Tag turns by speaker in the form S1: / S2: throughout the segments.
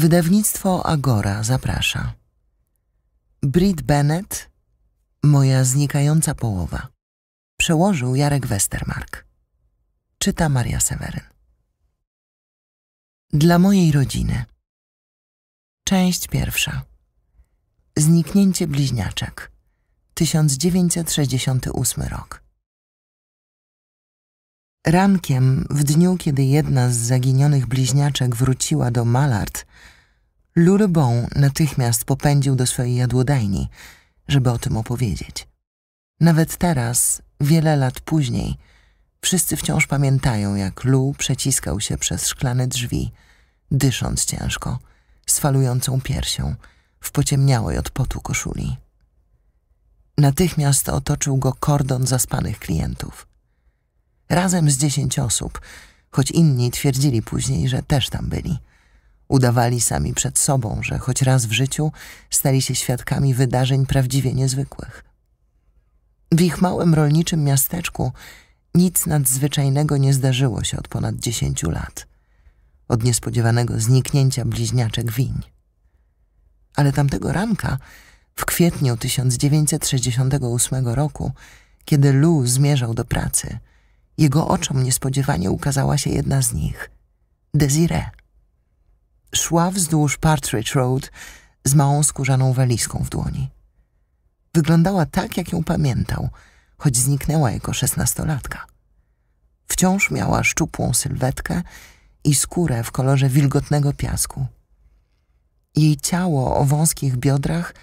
S1: Wydawnictwo Agora zaprasza. Brit Bennett, Moja znikająca połowa. Przełożył Jarek Westermark. Czyta Maria Seweryn. Dla mojej rodziny. Część pierwsza. Zniknięcie bliźniaczek. 1968 rok. Rankiem, w dniu, kiedy jedna z zaginionych bliźniaczek wróciła do Malart, Lulebon natychmiast popędził do swojej jadłodajni, żeby o tym opowiedzieć. Nawet teraz, wiele lat później, wszyscy wciąż pamiętają, jak Lu przeciskał się przez szklane drzwi, dysząc ciężko, z falującą piersią, w pociemniałej od potu koszuli. Natychmiast otoczył go kordon zaspanych klientów – razem z dziesięć osób, choć inni twierdzili później, że też tam byli. Udawali sami przed sobą, że choć raz w życiu stali się świadkami wydarzeń prawdziwie niezwykłych. W ich małym rolniczym miasteczku nic nadzwyczajnego nie zdarzyło się od ponad dziesięciu lat, od niespodziewanego zniknięcia bliźniaczek wiń. Ale tamtego ranka, w kwietniu 1968 roku, kiedy Lu zmierzał do pracy – jego oczom niespodziewanie ukazała się jedna z nich. Desiree. Szła wzdłuż Partridge Road z małą skórzaną walizką w dłoni. Wyglądała tak, jak ją pamiętał, choć zniknęła jako szesnastolatka. Wciąż miała szczupłą sylwetkę i skórę w kolorze wilgotnego piasku. Jej ciało o wąskich biodrach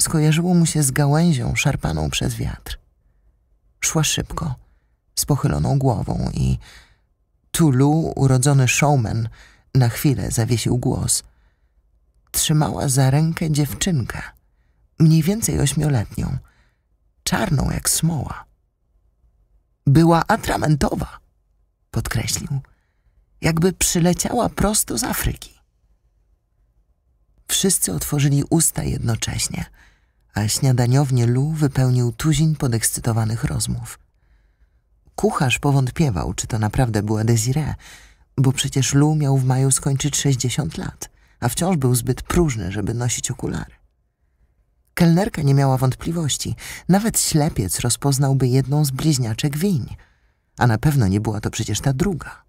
S1: skojarzyło mu się z gałęzią szarpaną przez wiatr. Szła szybko – z pochyloną głową i Tulu, urodzony showman, na chwilę zawiesił głos. Trzymała za rękę dziewczynkę, mniej więcej ośmioletnią, czarną jak smoła. Była atramentowa, podkreślił, jakby przyleciała prosto z Afryki. Wszyscy otworzyli usta jednocześnie, a śniadaniownie Lu wypełnił tuzin podekscytowanych rozmów – Kucharz powątpiewał, czy to naprawdę była Desiree, bo przecież Lu miał w maju skończyć 60 lat, a wciąż był zbyt próżny, żeby nosić okulary. Kelnerka nie miała wątpliwości. Nawet ślepiec rozpoznałby jedną z bliźniaczek win, a na pewno nie była to przecież ta druga.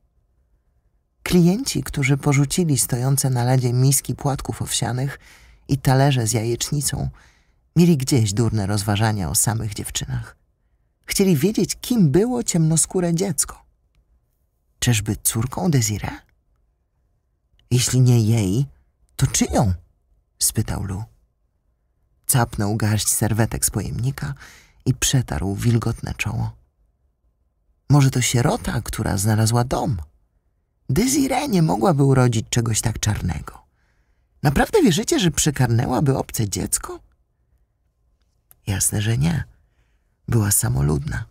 S1: Klienci, którzy porzucili stojące na ledzie miski płatków owsianych i talerze z jajecznicą, mieli gdzieś durne rozważania o samych dziewczynach. Chcieli wiedzieć, kim było ciemnoskóre dziecko. Czyżby córką Desire? Jeśli nie jej, to czyją? spytał Lu. Capnął garść serwetek z pojemnika i przetarł wilgotne czoło. Może to sierota, która znalazła dom? Desire nie mogłaby urodzić czegoś tak czarnego. Naprawdę wierzycie, że przykarnęłaby obce dziecko? Jasne, że nie była samoludna.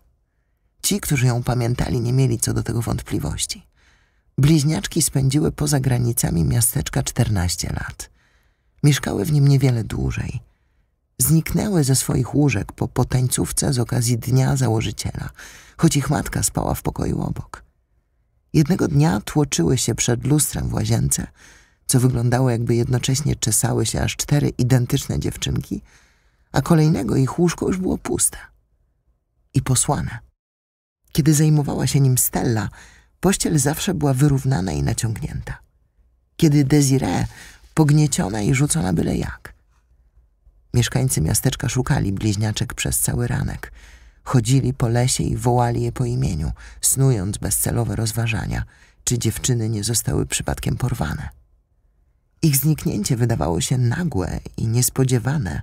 S1: Ci, którzy ją pamiętali, nie mieli co do tego wątpliwości. Bliźniaczki spędziły poza granicami miasteczka 14 lat. Mieszkały w nim niewiele dłużej. Zniknęły ze swoich łóżek po potańcówce z okazji dnia założyciela, choć ich matka spała w pokoju obok. Jednego dnia tłoczyły się przed lustrem w łazience, co wyglądało jakby jednocześnie czesały się aż cztery identyczne dziewczynki, a kolejnego ich łóżko już było puste i posłane. Kiedy zajmowała się nim Stella, pościel zawsze była wyrównana i naciągnięta. Kiedy Desiree pognieciona i rzucona byle jak. Mieszkańcy miasteczka szukali bliźniaczek przez cały ranek. Chodzili po lesie i wołali je po imieniu, snując bezcelowe rozważania, czy dziewczyny nie zostały przypadkiem porwane. Ich zniknięcie wydawało się nagłe i niespodziewane,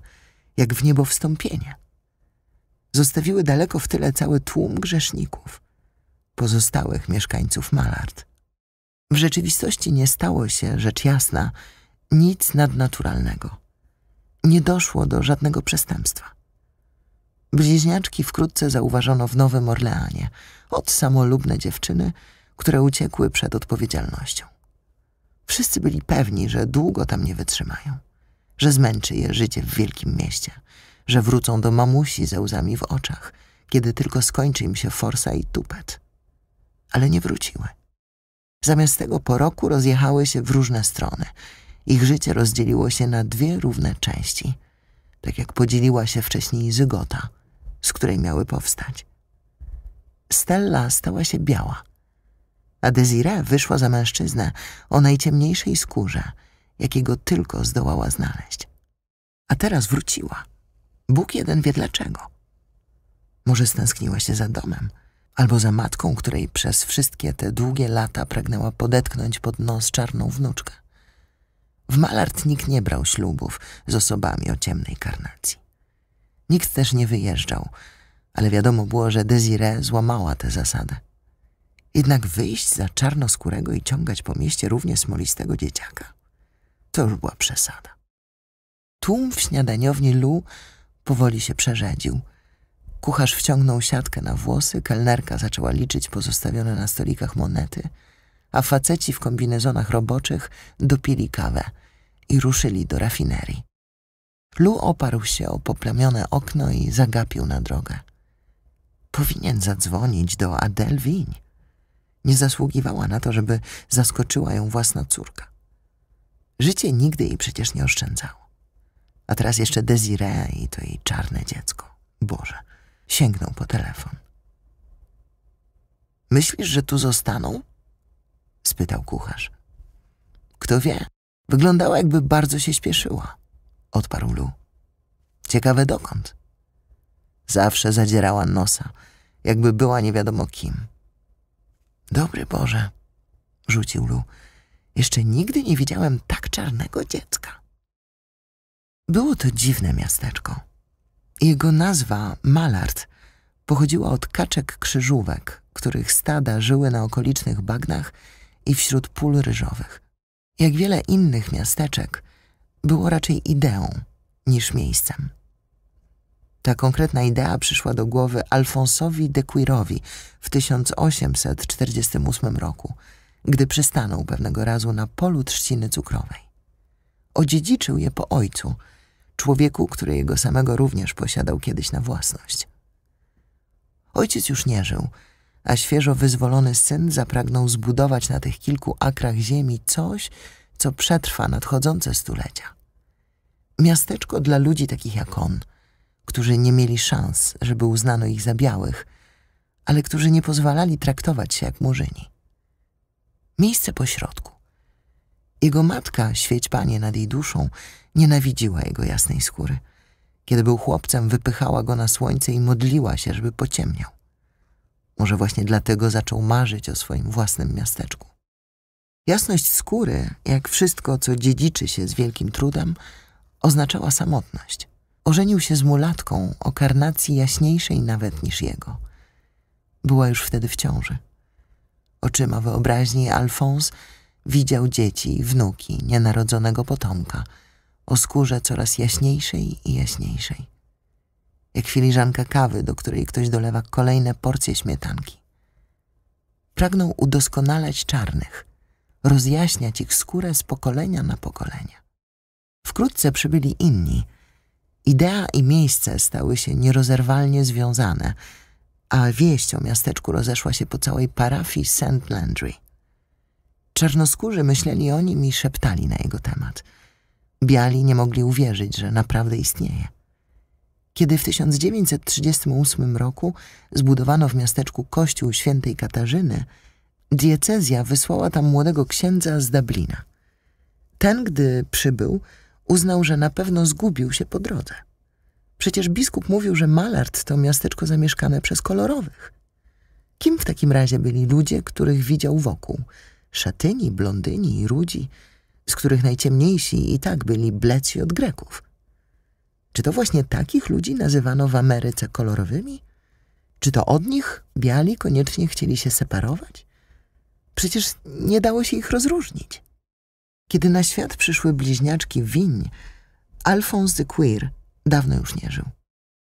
S1: jak w niebo wstąpienie zostawiły daleko w tyle cały tłum grzeszników, pozostałych mieszkańców Malard. W rzeczywistości nie stało się, rzecz jasna, nic nadnaturalnego. Nie doszło do żadnego przestępstwa. Bliźniaczki wkrótce zauważono w Nowym Orleanie, od samolubne dziewczyny, które uciekły przed odpowiedzialnością. Wszyscy byli pewni, że długo tam nie wytrzymają, że zmęczy je życie w wielkim mieście – że wrócą do mamusi ze łzami w oczach, kiedy tylko skończy im się forsa i tupet. Ale nie wróciły. Zamiast tego po roku rozjechały się w różne strony. Ich życie rozdzieliło się na dwie równe części, tak jak podzieliła się wcześniej zygota, z której miały powstać. Stella stała się biała, a Desire wyszła za mężczyznę o najciemniejszej skórze, jakiego tylko zdołała znaleźć. A teraz wróciła. Bóg jeden wie dlaczego. Może stęskniła się za domem, albo za matką, której przez wszystkie te długie lata pragnęła podetknąć pod nos czarną wnuczkę. W Malart nikt nie brał ślubów z osobami o ciemnej karnacji. Nikt też nie wyjeżdżał, ale wiadomo było, że Desiree złamała tę zasadę. Jednak wyjść za czarnoskórego i ciągać po mieście równie smolistego dzieciaka – to już była przesada. Tłum w śniadaniowni Lu powoli się przerzedził. Kucharz wciągnął siatkę na włosy, kelnerka zaczęła liczyć pozostawione na stolikach monety, a faceci w kombinezonach roboczych dopili kawę i ruszyli do rafinerii. Lu oparł się o poplamione okno i zagapił na drogę. Powinien zadzwonić do Adel Wiń. Nie zasługiwała na to, żeby zaskoczyła ją własna córka. Życie nigdy jej przecież nie oszczędzało. A teraz jeszcze Desiree i to jej czarne dziecko. Boże, sięgnął po telefon. Myślisz, że tu zostaną? spytał kucharz. Kto wie, wyglądała jakby bardzo się śpieszyła, odparł Lu. Ciekawe dokąd. Zawsze zadzierała nosa, jakby była nie wiadomo kim. Dobry Boże, rzucił Lu. Jeszcze nigdy nie widziałem tak czarnego dziecka. Było to dziwne miasteczko. Jego nazwa, Malart, pochodziła od kaczek krzyżówek, których stada żyły na okolicznych bagnach i wśród pól ryżowych. Jak wiele innych miasteczek, było raczej ideą niż miejscem. Ta konkretna idea przyszła do głowy Alfonsowi de Quirowi w 1848 roku, gdy przystanął pewnego razu na polu trzciny cukrowej. Odziedziczył je po ojcu – człowieku, który jego samego również posiadał kiedyś na własność. Ojciec już nie żył, a świeżo wyzwolony syn zapragnął zbudować na tych kilku akrach ziemi coś, co przetrwa nadchodzące stulecia. Miasteczko dla ludzi takich jak on, którzy nie mieli szans, żeby uznano ich za białych, ale którzy nie pozwalali traktować się jak murzyni. Miejsce pośrodku, jego matka, świeć panie nad jej duszą, nienawidziła jego jasnej skóry. Kiedy był chłopcem, wypychała go na słońce i modliła się, żeby pociemniał. Może właśnie dlatego zaczął marzyć o swoim własnym miasteczku. Jasność skóry, jak wszystko, co dziedziczy się z wielkim trudem, oznaczała samotność. Ożenił się z mulatką o karnacji jaśniejszej nawet niż jego. Była już wtedy w ciąży. Oczyma wyobraźni Alfons Widział dzieci, wnuki, nienarodzonego potomka, o skórze coraz jaśniejszej i jaśniejszej. Jak filiżanka kawy, do której ktoś dolewa kolejne porcje śmietanki. Pragnął udoskonalać czarnych, rozjaśniać ich skórę z pokolenia na pokolenie. Wkrótce przybyli inni. Idea i miejsce stały się nierozerwalnie związane, a wieść o miasteczku rozeszła się po całej parafii St. Landry. Czarnoskórzy myśleli o nim i szeptali na jego temat. Biali nie mogli uwierzyć, że naprawdę istnieje. Kiedy w 1938 roku zbudowano w miasteczku kościół świętej Katarzyny, diecezja wysłała tam młodego księdza z Dublina. Ten, gdy przybył, uznał, że na pewno zgubił się po drodze. Przecież biskup mówił, że Malart to miasteczko zamieszkane przez kolorowych. Kim w takim razie byli ludzie, których widział wokół – szatyni, blondyni i rudzi, z których najciemniejsi i tak byli bleci od Greków. Czy to właśnie takich ludzi nazywano w Ameryce kolorowymi? Czy to od nich biali koniecznie chcieli się separować? Przecież nie dało się ich rozróżnić. Kiedy na świat przyszły bliźniaczki Wiń, Alphonse de Queer dawno już nie żył.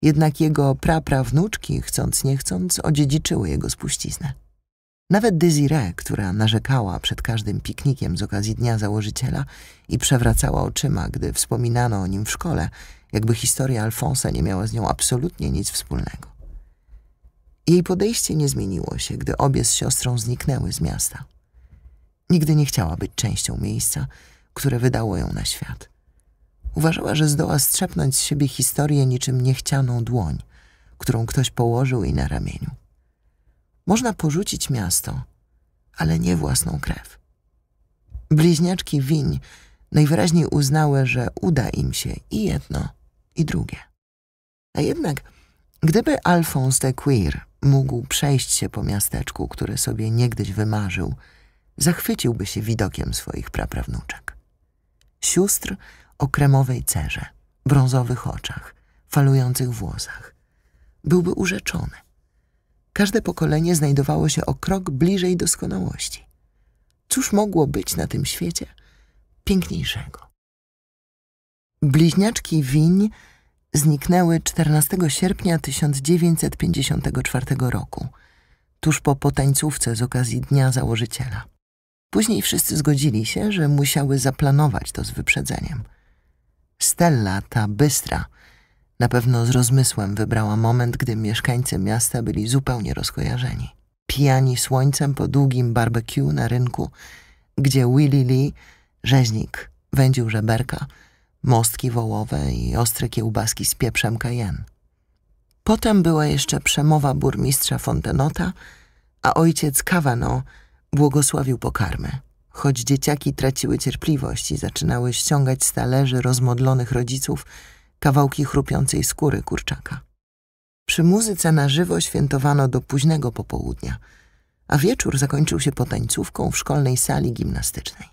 S1: Jednak jego praprawnuczki, chcąc nie chcąc, odziedziczyły jego spuściznę. Nawet Desiree, która narzekała przed każdym piknikiem z okazji Dnia Założyciela i przewracała oczyma, gdy wspominano o nim w szkole, jakby historia Alfonsa nie miała z nią absolutnie nic wspólnego. Jej podejście nie zmieniło się, gdy obie z siostrą zniknęły z miasta. Nigdy nie chciała być częścią miejsca, które wydało ją na świat. Uważała, że zdoła strzepnąć z siebie historię niczym niechcianą dłoń, którą ktoś położył jej na ramieniu. Można porzucić miasto, ale nie własną krew. Bliźniaczki Wiń najwyraźniej uznały, że uda im się i jedno, i drugie. A jednak, gdyby Alphonse de Queer mógł przejść się po miasteczku, które sobie niegdyś wymarzył, zachwyciłby się widokiem swoich praprawnuczek. Sióstr o kremowej cerze, brązowych oczach, falujących włosach. Byłby urzeczony – Każde pokolenie znajdowało się o krok bliżej doskonałości. Cóż mogło być na tym świecie piękniejszego? Bliźniaczki Wiń zniknęły 14 sierpnia 1954 roku, tuż po potańcówce z okazji Dnia Założyciela. Później wszyscy zgodzili się, że musiały zaplanować to z wyprzedzeniem. Stella, ta bystra, na pewno z rozmysłem wybrała moment, gdy mieszkańcy miasta byli zupełnie rozkojarzeni. Pijani słońcem po długim barbecue na rynku, gdzie Willy Lee, rzeźnik, wędził żeberka, mostki wołowe i ostre kiełbaski z pieprzem kajen. Potem była jeszcze przemowa burmistrza Fontenota, a ojciec Kawano błogosławił pokarmy. Choć dzieciaki traciły cierpliwość i zaczynały ściągać z talerzy rozmodlonych rodziców, kawałki chrupiącej skóry kurczaka. Przy muzyce na żywo świętowano do późnego popołudnia, a wieczór zakończył się potańcówką w szkolnej sali gimnastycznej.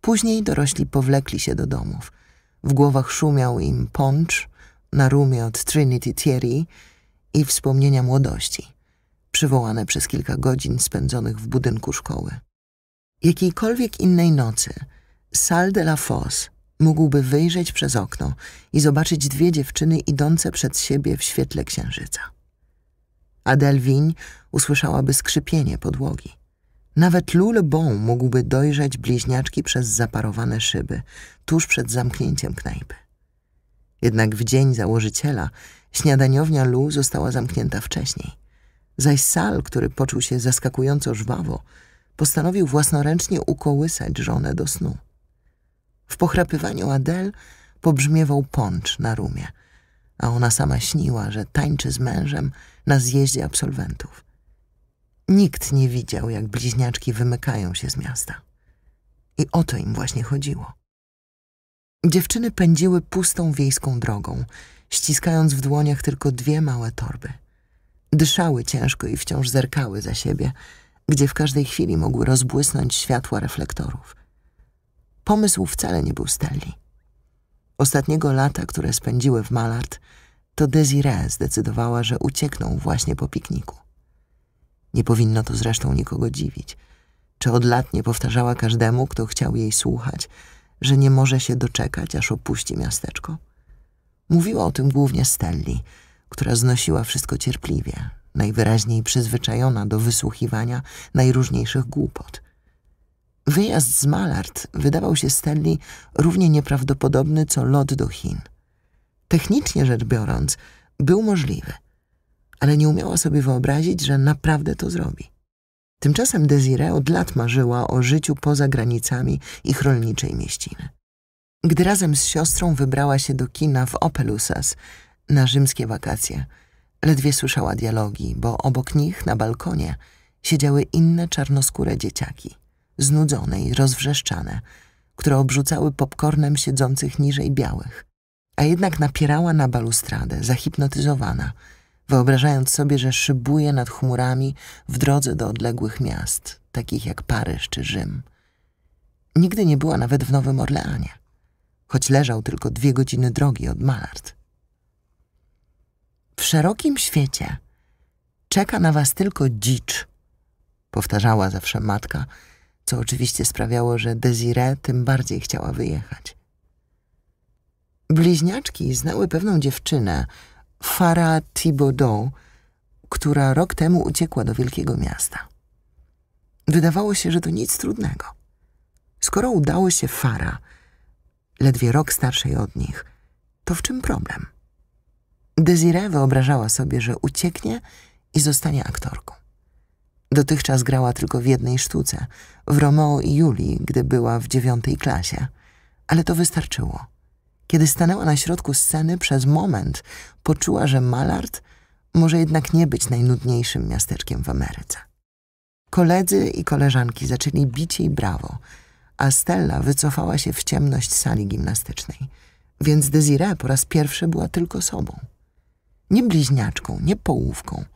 S1: Później dorośli powlekli się do domów. W głowach szumiał im poncz na rumie od Trinity Thierry i wspomnienia młodości, przywołane przez kilka godzin spędzonych w budynku szkoły. Jakiejkolwiek innej nocy sal de la Fosse mógłby wyjrzeć przez okno i zobaczyć dwie dziewczyny idące przed siebie w świetle księżyca. Adelwin usłyszałaby skrzypienie podłogi. Nawet Lule Bon mógłby dojrzeć bliźniaczki przez zaparowane szyby, tuż przed zamknięciem knajpy. Jednak w dzień założyciela śniadaniownia Lu została zamknięta wcześniej. Zaś Sal, który poczuł się zaskakująco żwawo, postanowił własnoręcznie ukołysać żonę do snu. W pochrapywaniu Adel pobrzmiewał poncz na rumie, a ona sama śniła, że tańczy z mężem na zjeździe absolwentów. Nikt nie widział, jak bliźniaczki wymykają się z miasta. I o to im właśnie chodziło. Dziewczyny pędziły pustą wiejską drogą, ściskając w dłoniach tylko dwie małe torby. Dyszały ciężko i wciąż zerkały za siebie, gdzie w każdej chwili mogły rozbłysnąć światła reflektorów. Pomysł wcale nie był Stelli. Ostatniego lata, które spędziły w Malart, to Desiree zdecydowała, że uciekną właśnie po pikniku. Nie powinno to zresztą nikogo dziwić. Czy od lat nie powtarzała każdemu, kto chciał jej słuchać, że nie może się doczekać, aż opuści miasteczko? Mówiła o tym głównie Stelli, która znosiła wszystko cierpliwie, najwyraźniej przyzwyczajona do wysłuchiwania najróżniejszych głupot – Wyjazd z Malart wydawał się Stanley równie nieprawdopodobny, co lot do Chin. Technicznie rzecz biorąc, był możliwy, ale nie umiała sobie wyobrazić, że naprawdę to zrobi. Tymczasem Desiree od lat marzyła o życiu poza granicami ich rolniczej mieściny. Gdy razem z siostrą wybrała się do kina w Opelusas na rzymskie wakacje, ledwie słyszała dialogi, bo obok nich na balkonie siedziały inne czarnoskóre dzieciaki znudzone i rozwrzeszczane, które obrzucały popcornem siedzących niżej białych. A jednak napierała na balustradę, zahipnotyzowana, wyobrażając sobie, że szybuje nad chmurami w drodze do odległych miast, takich jak Paryż czy Rzym. Nigdy nie była nawet w Nowym Orleanie, choć leżał tylko dwie godziny drogi od Malart. W szerokim świecie czeka na was tylko dzicz, powtarzała zawsze matka – co oczywiście sprawiało, że Desire tym bardziej chciała wyjechać. Bliźniaczki znały pewną dziewczynę, Farah Thibaudot, która rok temu uciekła do wielkiego miasta. Wydawało się, że to nic trudnego. Skoro udało się Fara, ledwie rok starszej od nich, to w czym problem? Desiree wyobrażała sobie, że ucieknie i zostanie aktorką. Dotychczas grała tylko w jednej sztuce, w Romeo i Julii, gdy była w dziewiątej klasie. Ale to wystarczyło. Kiedy stanęła na środku sceny, przez moment poczuła, że Malard może jednak nie być najnudniejszym miasteczkiem w Ameryce. Koledzy i koleżanki zaczęli bić jej brawo, a Stella wycofała się w ciemność sali gimnastycznej, więc Desiree po raz pierwszy była tylko sobą. Nie bliźniaczką, nie połówką –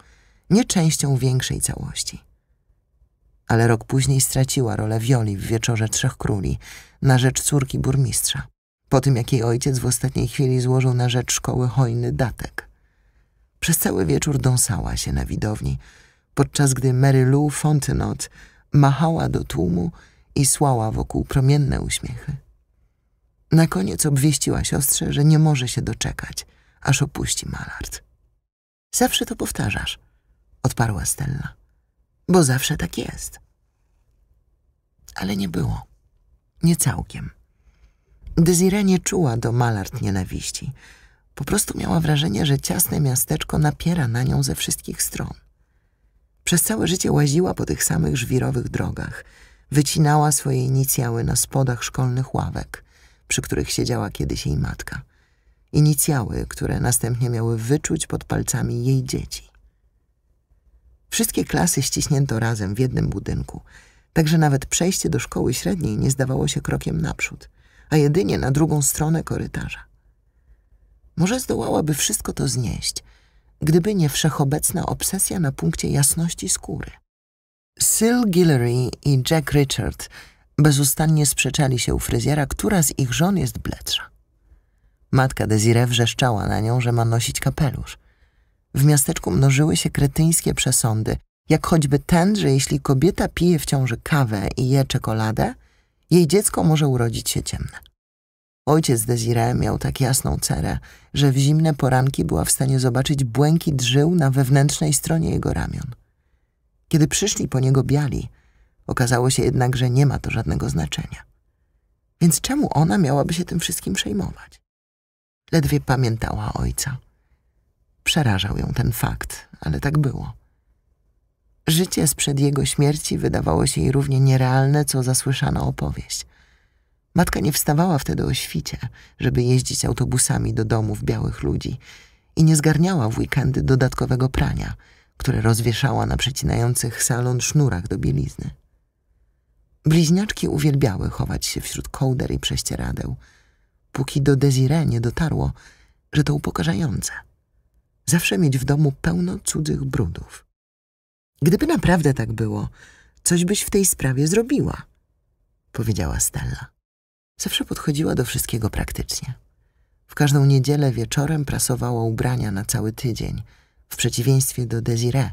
S1: nie częścią większej całości. Ale rok później straciła rolę Wioli w Wieczorze Trzech Króli na rzecz córki burmistrza, po tym jak jej ojciec w ostatniej chwili złożył na rzecz szkoły hojny datek. Przez cały wieczór dąsała się na widowni, podczas gdy Mary Lou Fontenot machała do tłumu i słała wokół promienne uśmiechy. Na koniec obwieściła siostrze, że nie może się doczekać, aż opuści Malard. Zawsze to powtarzasz, odparła Stella. Bo zawsze tak jest. Ale nie było. Nie całkiem. Desiree nie czuła do Malart nienawiści. Po prostu miała wrażenie, że ciasne miasteczko napiera na nią ze wszystkich stron. Przez całe życie łaziła po tych samych żwirowych drogach. Wycinała swoje inicjały na spodach szkolnych ławek, przy których siedziała kiedyś jej matka. Inicjały, które następnie miały wyczuć pod palcami jej dzieci. Wszystkie klasy ściśnięto razem w jednym budynku, także nawet przejście do szkoły średniej nie zdawało się krokiem naprzód, a jedynie na drugą stronę korytarza. Może zdołałaby wszystko to znieść, gdyby nie wszechobecna obsesja na punkcie jasności skóry. Syl Guillory i Jack Richard bezustannie sprzeczali się u fryzjera, która z ich żon jest bledsza. Matka Desiree wrzeszczała na nią, że ma nosić kapelusz, w miasteczku mnożyły się kretyńskie przesądy, jak choćby ten, że jeśli kobieta pije w ciąży kawę i je czekoladę, jej dziecko może urodzić się ciemne. Ojciec Desiree miał tak jasną cerę, że w zimne poranki była w stanie zobaczyć błękit żył na wewnętrznej stronie jego ramion. Kiedy przyszli po niego biali, okazało się jednak, że nie ma to żadnego znaczenia. Więc czemu ona miałaby się tym wszystkim przejmować? Ledwie pamiętała ojca. Przerażał ją ten fakt, ale tak było. Życie sprzed jego śmierci wydawało się jej równie nierealne, co zasłyszana opowieść. Matka nie wstawała wtedy o świcie, żeby jeździć autobusami do domów białych ludzi i nie zgarniała w weekendy dodatkowego prania, które rozwieszała na przecinających salon sznurach do bielizny. Bliźniaczki uwielbiały chować się wśród kołder i prześcieradeł, póki do Desiree nie dotarło, że to upokarzające – zawsze mieć w domu pełno cudzych brudów. Gdyby naprawdę tak było, coś byś w tej sprawie zrobiła, powiedziała Stella. Zawsze podchodziła do wszystkiego praktycznie. W każdą niedzielę wieczorem prasowała ubrania na cały tydzień, w przeciwieństwie do Desiree,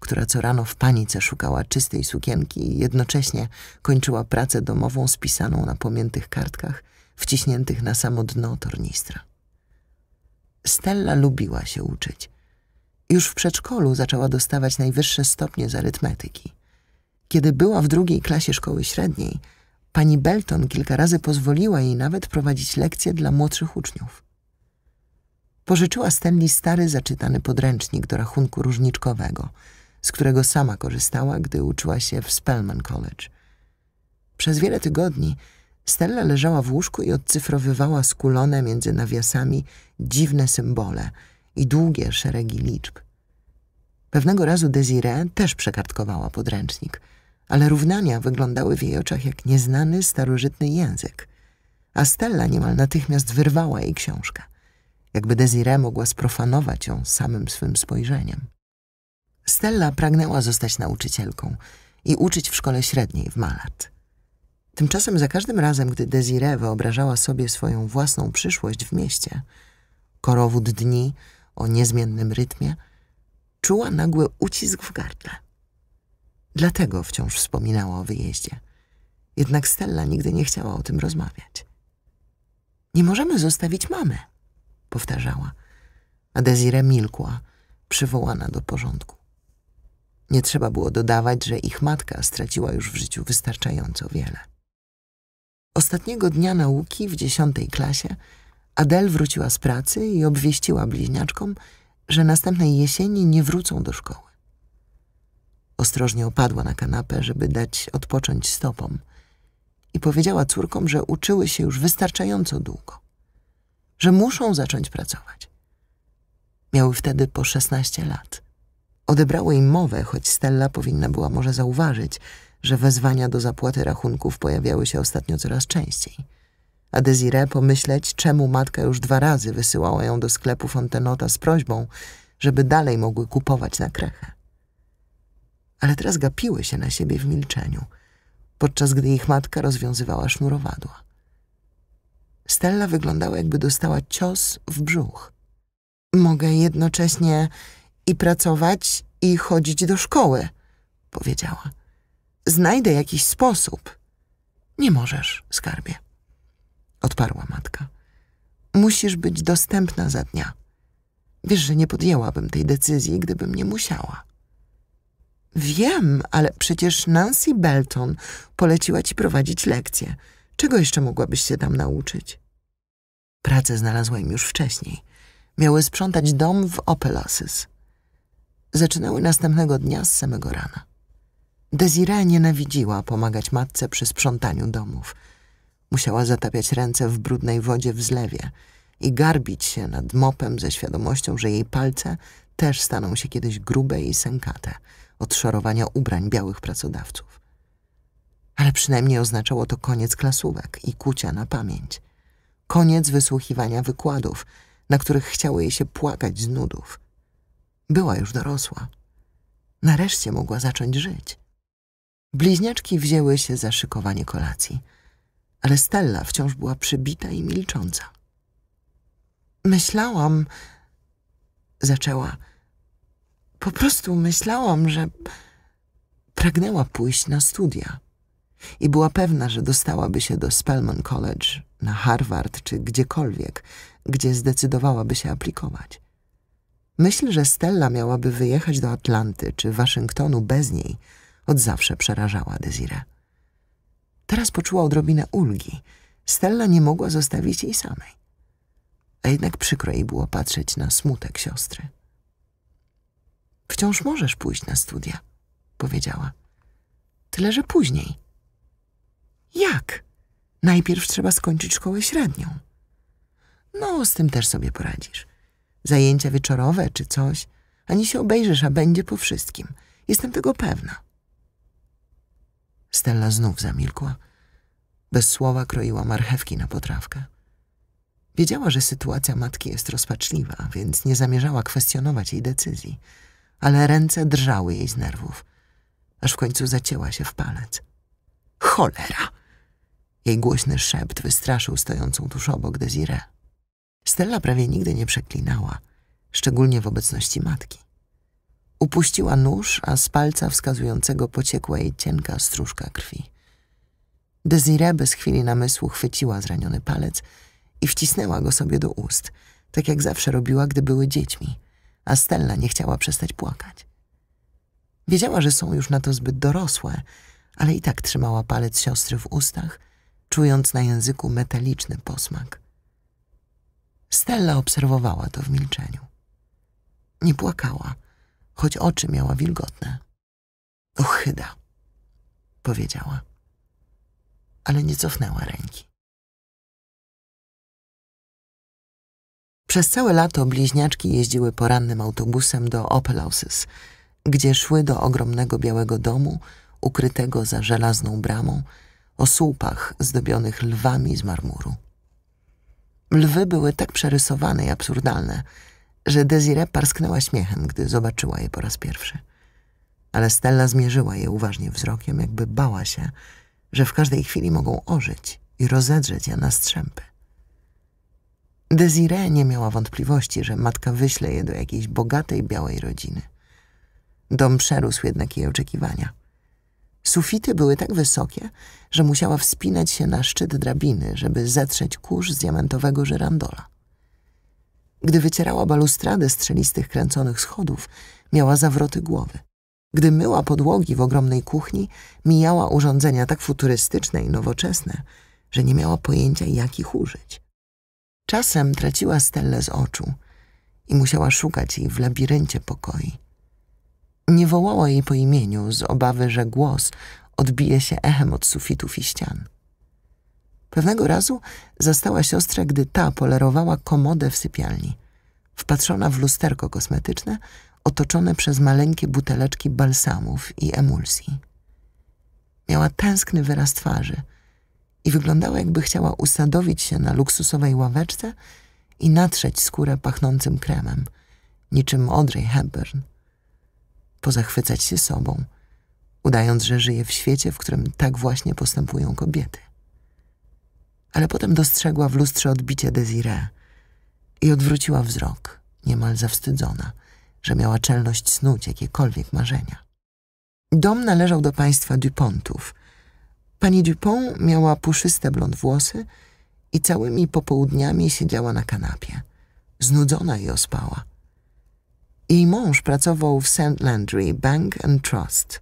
S1: która co rano w panice szukała czystej sukienki i jednocześnie kończyła pracę domową spisaną na pomiętych kartkach, wciśniętych na samo dno tornistra. Stella lubiła się uczyć. Już w przedszkolu zaczęła dostawać najwyższe stopnie z arytmetyki. Kiedy była w drugiej klasie szkoły średniej, pani Belton kilka razy pozwoliła jej nawet prowadzić lekcje dla młodszych uczniów. Pożyczyła Stelli stary, zaczytany podręcznik do rachunku różniczkowego, z którego sama korzystała, gdy uczyła się w Spelman College. Przez wiele tygodni Stella leżała w łóżku i odcyfrowywała skulone między nawiasami dziwne symbole i długie szeregi liczb. Pewnego razu Desiree też przekartkowała podręcznik, ale równania wyglądały w jej oczach jak nieznany, starożytny język. A Stella niemal natychmiast wyrwała jej książkę, jakby Desiree mogła sprofanować ją samym swym spojrzeniem. Stella pragnęła zostać nauczycielką i uczyć w szkole średniej w Malat. Tymczasem za każdym razem, gdy Desiree wyobrażała sobie swoją własną przyszłość w mieście, korowód dni o niezmiennym rytmie, czuła nagły ucisk w gardle. Dlatego wciąż wspominała o wyjeździe. Jednak Stella nigdy nie chciała o tym rozmawiać. Nie możemy zostawić mamy, powtarzała, a Desiree milkła, przywołana do porządku. Nie trzeba było dodawać, że ich matka straciła już w życiu wystarczająco wiele. Ostatniego dnia nauki w dziesiątej klasie Adel wróciła z pracy i obwieściła bliźniaczkom, że następnej jesieni nie wrócą do szkoły. Ostrożnie opadła na kanapę, żeby dać odpocząć stopom i powiedziała córkom, że uczyły się już wystarczająco długo, że muszą zacząć pracować. Miały wtedy po szesnaście lat. Odebrało im mowę, choć Stella powinna była może zauważyć – że wezwania do zapłaty rachunków pojawiały się ostatnio coraz częściej. A Desiree pomyśleć, czemu matka już dwa razy wysyłała ją do sklepu Fontenota z prośbą, żeby dalej mogły kupować na krechę. Ale teraz gapiły się na siebie w milczeniu, podczas gdy ich matka rozwiązywała sznurowadła. Stella wyglądała, jakby dostała cios w brzuch. Mogę jednocześnie i pracować, i chodzić do szkoły, powiedziała znajdę jakiś sposób. Nie możesz, skarbie, odparła matka. Musisz być dostępna za dnia. Wiesz, że nie podjęłabym tej decyzji, gdybym nie musiała. Wiem, ale przecież Nancy Belton poleciła ci prowadzić lekcje. Czego jeszcze mogłabyś się tam nauczyć? Pracę znalazłem już wcześniej. Miały sprzątać dom w Opelasys. Zaczynały następnego dnia z samego rana. Desira nienawidziła pomagać matce przy sprzątaniu domów. Musiała zatapiać ręce w brudnej wodzie w zlewie i garbić się nad mopem ze świadomością, że jej palce też staną się kiedyś grube i sękate od szorowania ubrań białych pracodawców. Ale przynajmniej oznaczało to koniec klasówek i kucia na pamięć. Koniec wysłuchiwania wykładów, na których chciało jej się płakać z nudów. Była już dorosła. Nareszcie mogła zacząć żyć. Bliźniaczki wzięły się za szykowanie kolacji, ale Stella wciąż była przybita i milcząca. Myślałam, zaczęła, po prostu myślałam, że pragnęła pójść na studia i była pewna, że dostałaby się do Spelman College, na Harvard czy gdziekolwiek, gdzie zdecydowałaby się aplikować. Myśl, że Stella miałaby wyjechać do Atlanty czy Waszyngtonu bez niej – od zawsze przerażała Desiree. Teraz poczuła odrobinę ulgi. Stella nie mogła zostawić jej samej. A jednak przykro jej było patrzeć na smutek siostry. Wciąż możesz pójść na studia, powiedziała. Tyle, że później. Jak? Najpierw trzeba skończyć szkołę średnią. No, z tym też sobie poradzisz. Zajęcia wieczorowe czy coś. Ani się obejrzysz, a będzie po wszystkim. Jestem tego pewna. Stella znów zamilkła. Bez słowa kroiła marchewki na potrawkę. Wiedziała, że sytuacja matki jest rozpaczliwa, więc nie zamierzała kwestionować jej decyzji, ale ręce drżały jej z nerwów, aż w końcu zacięła się w palec. Cholera! Jej głośny szept wystraszył stojącą tuż obok Desiree. Stella prawie nigdy nie przeklinała, szczególnie w obecności matki. Upuściła nóż, a z palca wskazującego pociekła jej cienka stróżka krwi. Desiree bez chwili namysłu chwyciła zraniony palec i wcisnęła go sobie do ust, tak jak zawsze robiła, gdy były dziećmi, a Stella nie chciała przestać płakać. Wiedziała, że są już na to zbyt dorosłe, ale i tak trzymała palec siostry w ustach, czując na języku metaliczny posmak. Stella obserwowała to w milczeniu. Nie płakała, choć oczy miała wilgotne. Ochyda, powiedziała, ale nie cofnęła ręki. Przez całe lato bliźniaczki jeździły porannym autobusem do Opelousis, gdzie szły do ogromnego białego domu, ukrytego za żelazną bramą, o słupach zdobionych lwami z marmuru. Lwy były tak przerysowane i absurdalne, że Desire parsknęła śmiechem, gdy zobaczyła je po raz pierwszy. Ale Stella zmierzyła je uważnie wzrokiem, jakby bała się, że w każdej chwili mogą ożyć i rozedrzeć je na strzępy. Desire nie miała wątpliwości, że matka wyśle je do jakiejś bogatej, białej rodziny. Dom przerósł jednak jej oczekiwania. Sufity były tak wysokie, że musiała wspinać się na szczyt drabiny, żeby zetrzeć kurz z diamentowego żyrandola. Gdy wycierała balustradę strzelistych kręconych schodów, miała zawroty głowy. Gdy myła podłogi w ogromnej kuchni, mijała urządzenia tak futurystyczne i nowoczesne, że nie miała pojęcia, jak ich użyć. Czasem traciła stelle z oczu i musiała szukać jej w labiryncie pokoi. Nie wołała jej po imieniu z obawy, że głos odbije się echem od sufitów i ścian. Pewnego razu zastała siostrę, gdy ta polerowała komodę w sypialni. Wpatrzona w lusterko kosmetyczne, otoczone przez maleńkie buteleczki balsamów i emulsji. Miała tęskny wyraz twarzy i wyglądała, jakby chciała usadowić się na luksusowej ławeczce i natrzeć skórę pachnącym kremem, niczym Audrey Hepburn. Pozachwycać się sobą, udając, że żyje w świecie, w którym tak właśnie postępują kobiety ale potem dostrzegła w lustrze odbicie Desiree i odwróciła wzrok, niemal zawstydzona, że miała czelność snuć jakiekolwiek marzenia. Dom należał do państwa Dupontów. Pani Dupont miała puszyste blond włosy i całymi popołudniami siedziała na kanapie, znudzona i ospała. Jej mąż pracował w St. Landry Bank and Trust,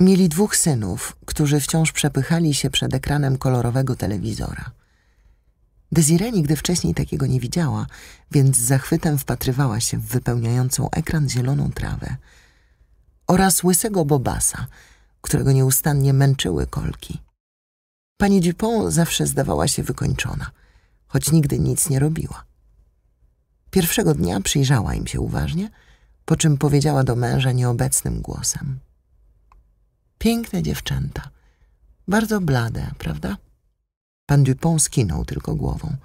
S1: Mieli dwóch synów, którzy wciąż przepychali się przed ekranem kolorowego telewizora. Desiree nigdy wcześniej takiego nie widziała, więc z zachwytem wpatrywała się w wypełniającą ekran zieloną trawę. Oraz łysego Bobasa, którego nieustannie męczyły kolki. Pani Dupont zawsze zdawała się wykończona, choć nigdy nic nie robiła. Pierwszego dnia przyjrzała im się uważnie, po czym powiedziała do męża nieobecnym głosem – Piękne dziewczęta. Bardzo blade, prawda? Pan Dupont skinął tylko głową.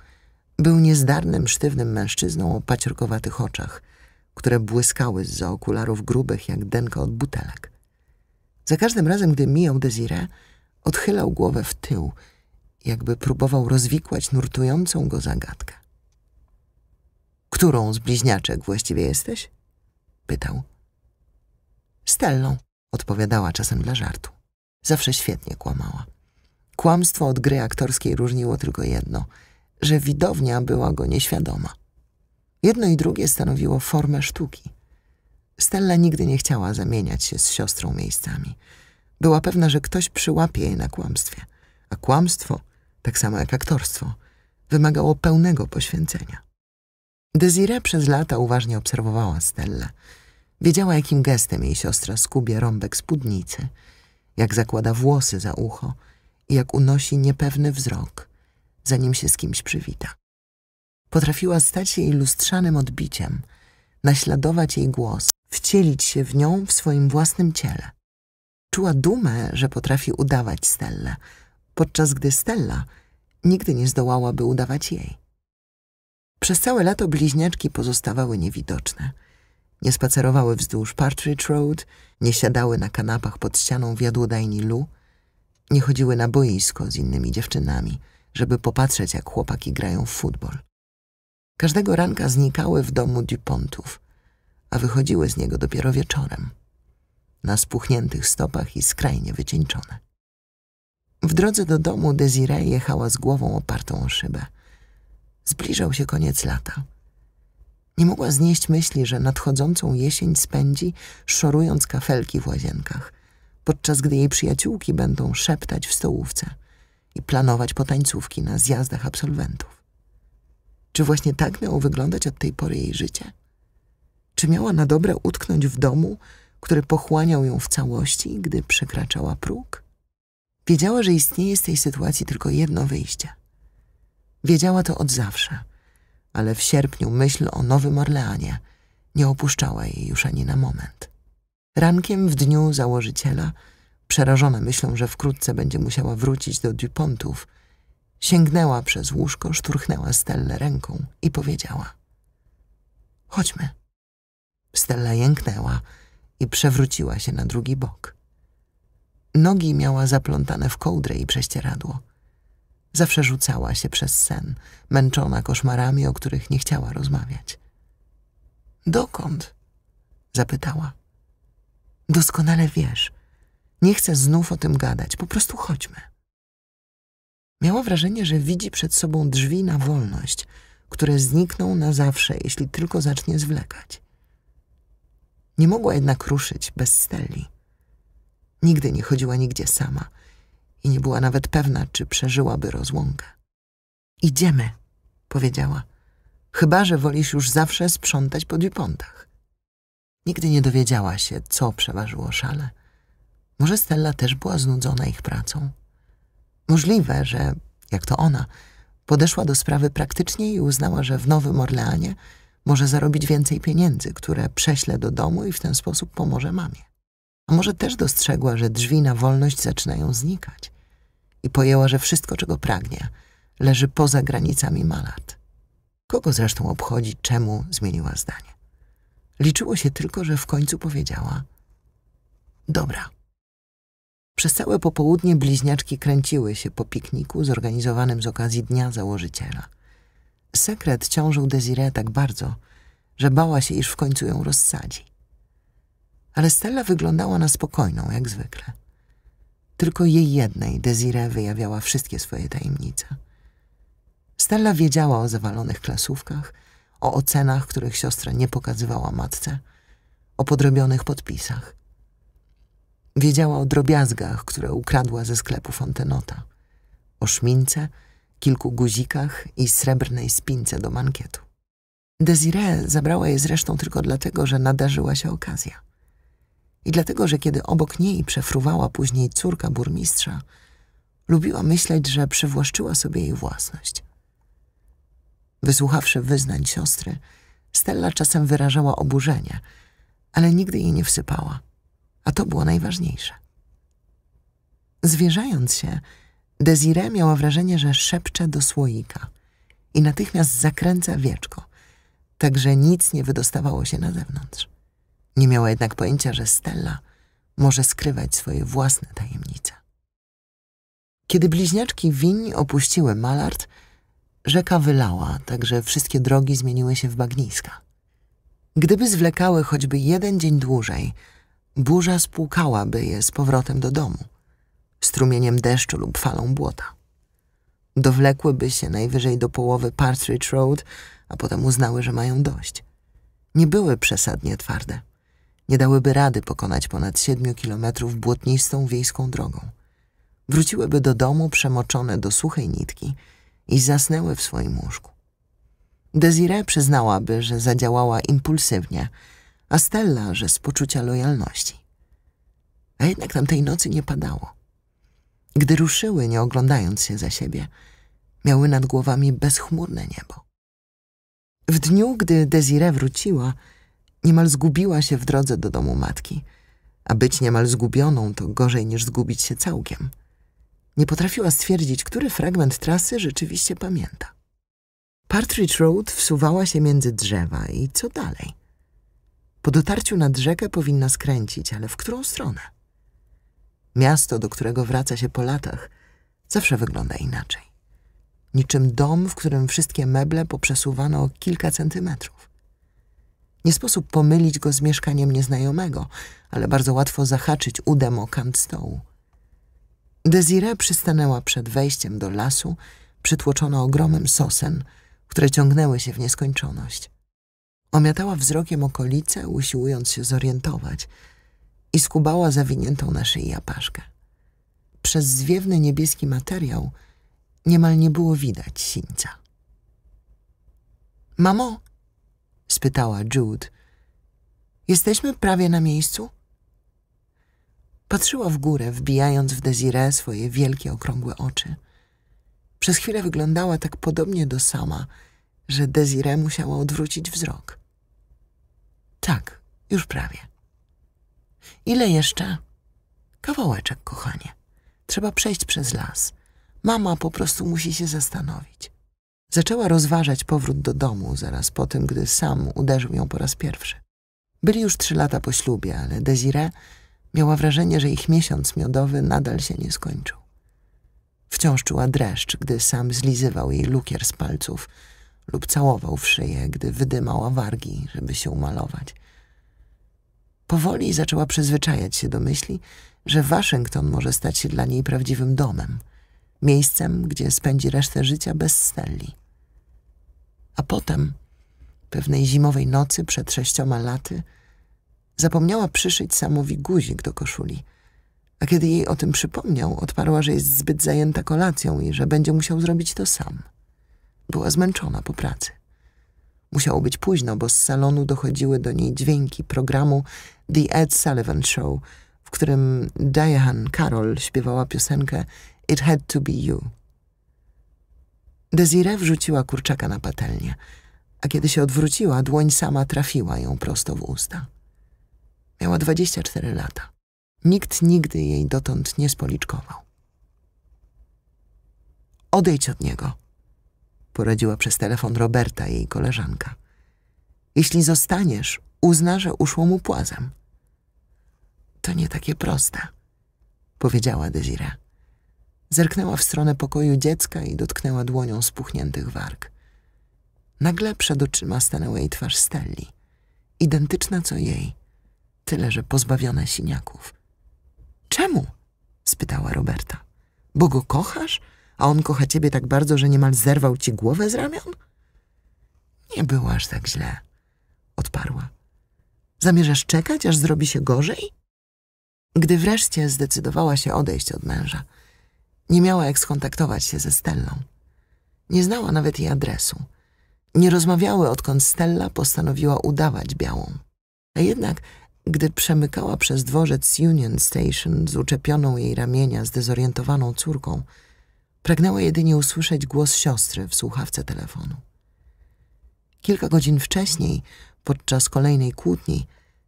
S1: Był niezdarnym, sztywnym mężczyzną o paciorkowatych oczach, które błyskały z za okularów grubych jak denka od butelek. Za każdym razem, gdy mijał Desiree, odchylał głowę w tył, jakby próbował rozwikłać nurtującą go zagadkę. Którą z bliźniaczek właściwie jesteś? Pytał. Stellą. Odpowiadała czasem dla żartu. Zawsze świetnie kłamała. Kłamstwo od gry aktorskiej różniło tylko jedno, że widownia była go nieświadoma. Jedno i drugie stanowiło formę sztuki. Stella nigdy nie chciała zamieniać się z siostrą miejscami. Była pewna, że ktoś przyłapie jej na kłamstwie, a kłamstwo, tak samo jak aktorstwo, wymagało pełnego poświęcenia. Desiree przez lata uważnie obserwowała Stellę. Wiedziała, jakim gestem jej siostra skubie rąbek spódnicy, jak zakłada włosy za ucho i jak unosi niepewny wzrok, zanim się z kimś przywita. Potrafiła stać jej lustrzanym odbiciem, naśladować jej głos, wcielić się w nią w swoim własnym ciele. Czuła dumę, że potrafi udawać Stellę, podczas gdy Stella nigdy nie zdołałaby udawać jej. Przez całe lato bliźniaczki pozostawały niewidoczne – nie spacerowały wzdłuż Partridge Road, nie siadały na kanapach pod ścianą w jadłodajni Lu, nie chodziły na boisko z innymi dziewczynami, żeby popatrzeć, jak chłopaki grają w futbol. Każdego ranka znikały w domu Dupontów, a wychodziły z niego dopiero wieczorem, na spuchniętych stopach i skrajnie wycieńczone. W drodze do domu Desiree jechała z głową opartą o szybę. Zbliżał się koniec lata – nie mogła znieść myśli, że nadchodzącą jesień spędzi, szorując kafelki w łazienkach, podczas gdy jej przyjaciółki będą szeptać w stołówce i planować potańcówki na zjazdach absolwentów. Czy właśnie tak miało wyglądać od tej pory jej życie? Czy miała na dobre utknąć w domu, który pochłaniał ją w całości, gdy przekraczała próg? Wiedziała, że istnieje z tej sytuacji tylko jedno wyjście. Wiedziała to od zawsze – ale w sierpniu myśl o Nowym Orleanie nie opuszczała jej już ani na moment. Rankiem w dniu założyciela, przerażona myślą, że wkrótce będzie musiała wrócić do Dupontów, sięgnęła przez łóżko, szturchnęła Stellę ręką i powiedziała – chodźmy. Stella jęknęła i przewróciła się na drugi bok. Nogi miała zaplątane w kołdrę i prześcieradło – Zawsze rzucała się przez sen, męczona koszmarami, o których nie chciała rozmawiać. Dokąd? zapytała. Doskonale wiesz. Nie chcę znów o tym gadać, po prostu chodźmy. Miała wrażenie, że widzi przed sobą drzwi na wolność, które znikną na zawsze, jeśli tylko zacznie zwlekać. Nie mogła jednak ruszyć bez Stelli. Nigdy nie chodziła nigdzie sama – i nie była nawet pewna, czy przeżyłaby rozłąkę. Idziemy, powiedziała. Chyba, że wolisz już zawsze sprzątać po Dupontach. Nigdy nie dowiedziała się, co przeważyło szale. Może Stella też była znudzona ich pracą. Możliwe, że, jak to ona, podeszła do sprawy praktycznie i uznała, że w Nowym Orleanie może zarobić więcej pieniędzy, które prześle do domu i w ten sposób pomoże mamie. A może też dostrzegła, że drzwi na wolność zaczynają znikać i pojęła, że wszystko, czego pragnie, leży poza granicami malat. Kogo zresztą obchodzi, czemu zmieniła zdanie? Liczyło się tylko, że w końcu powiedziała Dobra. Przez całe popołudnie bliźniaczki kręciły się po pikniku zorganizowanym z okazji Dnia Założyciela. Sekret ciążył Desiree tak bardzo, że bała się, iż w końcu ją rozsadzi ale Stella wyglądała na spokojną, jak zwykle. Tylko jej jednej Desire wyjawiała wszystkie swoje tajemnice. Stella wiedziała o zawalonych klasówkach, o ocenach, których siostra nie pokazywała matce, o podrobionych podpisach. Wiedziała o drobiazgach, które ukradła ze sklepu Fontenota, o szmince, kilku guzikach i srebrnej spince do mankietu. Desiree zabrała je zresztą tylko dlatego, że nadarzyła się okazja i dlatego, że kiedy obok niej przefruwała później córka burmistrza, lubiła myśleć, że przywłaszczyła sobie jej własność. Wysłuchawszy wyznań siostry, Stella czasem wyrażała oburzenie, ale nigdy jej nie wsypała, a to było najważniejsze. Zwierzając się, Desire miała wrażenie, że szepcze do słoika i natychmiast zakręca wieczko, tak że nic nie wydostawało się na zewnątrz. Nie miała jednak pojęcia, że Stella może skrywać swoje własne tajemnice. Kiedy bliźniaczki Win opuściły Malart, rzeka wylała, tak że wszystkie drogi zmieniły się w bagniska. Gdyby zwlekały choćby jeden dzień dłużej, burza spłukałaby je z powrotem do domu, strumieniem deszczu lub falą błota. Dowlekłyby się najwyżej do połowy Partridge Road, a potem uznały, że mają dość. Nie były przesadnie twarde nie dałyby rady pokonać ponad siedmiu kilometrów błotnistą wiejską drogą. Wróciłyby do domu przemoczone do suchej nitki i zasnęły w swoim łóżku. Desiree przyznałaby, że zadziałała impulsywnie, a Stella, że z poczucia lojalności. A jednak tamtej nocy nie padało. Gdy ruszyły, nie oglądając się za siebie, miały nad głowami bezchmurne niebo. W dniu, gdy Desiree wróciła, Niemal zgubiła się w drodze do domu matki, a być niemal zgubioną to gorzej niż zgubić się całkiem. Nie potrafiła stwierdzić, który fragment trasy rzeczywiście pamięta. Partridge Road wsuwała się między drzewa i co dalej? Po dotarciu nad rzekę powinna skręcić, ale w którą stronę? Miasto, do którego wraca się po latach, zawsze wygląda inaczej. Niczym dom, w którym wszystkie meble poprzesuwano o kilka centymetrów. Nie sposób pomylić go z mieszkaniem nieznajomego, ale bardzo łatwo zahaczyć udem o kant stołu. Desire przystanęła przed wejściem do lasu, przytłoczona ogromem sosen, które ciągnęły się w nieskończoność. Omiatała wzrokiem okolice, usiłując się zorientować i skubała zawiniętą na szyi apaszkę. Przez zwiewny niebieski materiał niemal nie było widać sińca. – Mamo! spytała Jude. Jesteśmy prawie na miejscu? Patrzyła w górę, wbijając w Desire swoje wielkie, okrągłe oczy. Przez chwilę wyglądała tak podobnie do sama, że Desire musiała odwrócić wzrok. Tak, już prawie. Ile jeszcze? Kawałeczek, kochanie. Trzeba przejść przez las. Mama po prostu musi się zastanowić. Zaczęła rozważać powrót do domu zaraz po tym, gdy sam uderzył ją po raz pierwszy. Byli już trzy lata po ślubie, ale Desiree miała wrażenie, że ich miesiąc miodowy nadal się nie skończył. Wciąż czuła dreszcz, gdy sam zlizywał jej lukier z palców lub całował w szyję, gdy wydymała wargi, żeby się umalować. Powoli zaczęła przyzwyczajać się do myśli, że Waszyngton może stać się dla niej prawdziwym domem – miejscem, gdzie spędzi resztę życia bez Stelli. A potem, pewnej zimowej nocy przed sześcioma laty, zapomniała przyszyć Samowi guzik do koszuli. A kiedy jej o tym przypomniał, odparła, że jest zbyt zajęta kolacją i że będzie musiał zrobić to sam. Była zmęczona po pracy. Musiało być późno, bo z salonu dochodziły do niej dźwięki programu The Ed Sullivan Show, w którym Diane Carroll śpiewała piosenkę It had to be you. Desire wrzuciła kurczaka na patelnię, a kiedy się odwróciła, dłoń sama trafiła ją prosto w usta. Miała 24 lata. Nikt nigdy jej dotąd nie spoliczkował. Odejdź od niego, poradziła przez telefon Roberta, jej koleżanka. Jeśli zostaniesz, uzna, że uszło mu płazem. To nie takie proste, powiedziała Desiree. Zerknęła w stronę pokoju dziecka i dotknęła dłonią spuchniętych warg. Nagle przed oczyma stanęła jej twarz Stelli, identyczna co jej, tyle że pozbawiona siniaków. Czemu? spytała Roberta. Bo go kochasz, a on kocha ciebie tak bardzo, że niemal zerwał ci głowę z ramion? Nie było aż tak źle, odparła. Zamierzasz czekać, aż zrobi się gorzej? Gdy wreszcie zdecydowała się odejść od męża, nie miała jak skontaktować się ze Stellą. Nie znała nawet jej adresu. Nie rozmawiały, odkąd Stella postanowiła udawać białą. A jednak, gdy przemykała przez dworzec Union Station z uczepioną jej ramienia zdezorientowaną córką, pragnęła jedynie usłyszeć głos siostry w słuchawce telefonu. Kilka godzin wcześniej, podczas kolejnej kłótni,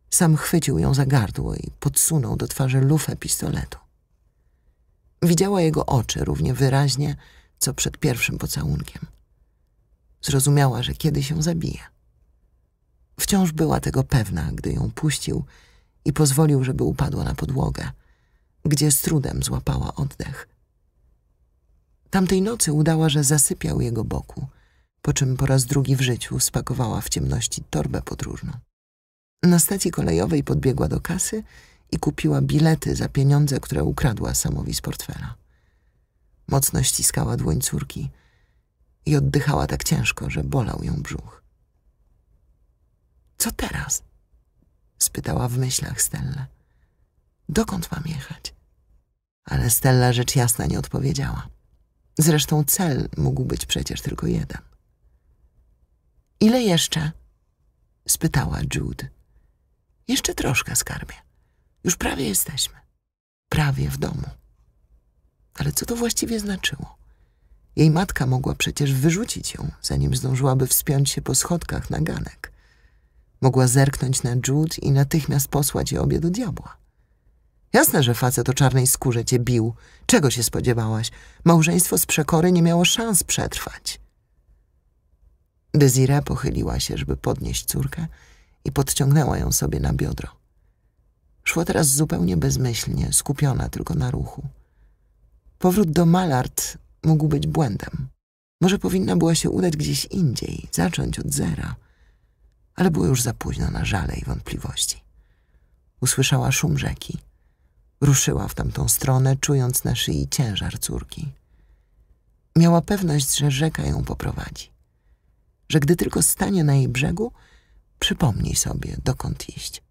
S1: sam chwycił ją za gardło i podsunął do twarzy lufę pistoletu. Widziała jego oczy równie wyraźnie, co przed pierwszym pocałunkiem. Zrozumiała, że kiedy się zabije. Wciąż była tego pewna, gdy ją puścił i pozwolił, żeby upadła na podłogę, gdzie z trudem złapała oddech. Tamtej nocy udała, że zasypiał jego boku, po czym po raz drugi w życiu spakowała w ciemności torbę podróżną. Na stacji kolejowej podbiegła do kasy i kupiła bilety za pieniądze, które ukradła Samowi z portfela. Mocno ściskała dłoń córki i oddychała tak ciężko, że bolał ją brzuch. Co teraz? spytała w myślach Stella. Dokąd mam jechać? Ale Stella rzecz jasna nie odpowiedziała. Zresztą cel mógł być przecież tylko jeden. Ile jeszcze? spytała Jude. Jeszcze troszkę skarbie. Już prawie jesteśmy. Prawie w domu. Ale co to właściwie znaczyło? Jej matka mogła przecież wyrzucić ją, zanim zdążyłaby wspiąć się po schodkach na ganek. Mogła zerknąć na Jude i natychmiast posłać je obie do diabła. Jasne, że facet o czarnej skórze cię bił. Czego się spodziewałaś? Małżeństwo z przekory nie miało szans przetrwać. Desiree pochyliła się, żeby podnieść córkę i podciągnęła ją sobie na biodro. Szła teraz zupełnie bezmyślnie, skupiona tylko na ruchu. Powrót do Malart mógł być błędem. Może powinna była się udać gdzieś indziej, zacząć od zera. Ale było już za późno na żale i wątpliwości. Usłyszała szum rzeki. Ruszyła w tamtą stronę, czując na szyi ciężar córki. Miała pewność, że rzeka ją poprowadzi. Że gdy tylko stanie na jej brzegu, przypomni sobie, dokąd iść.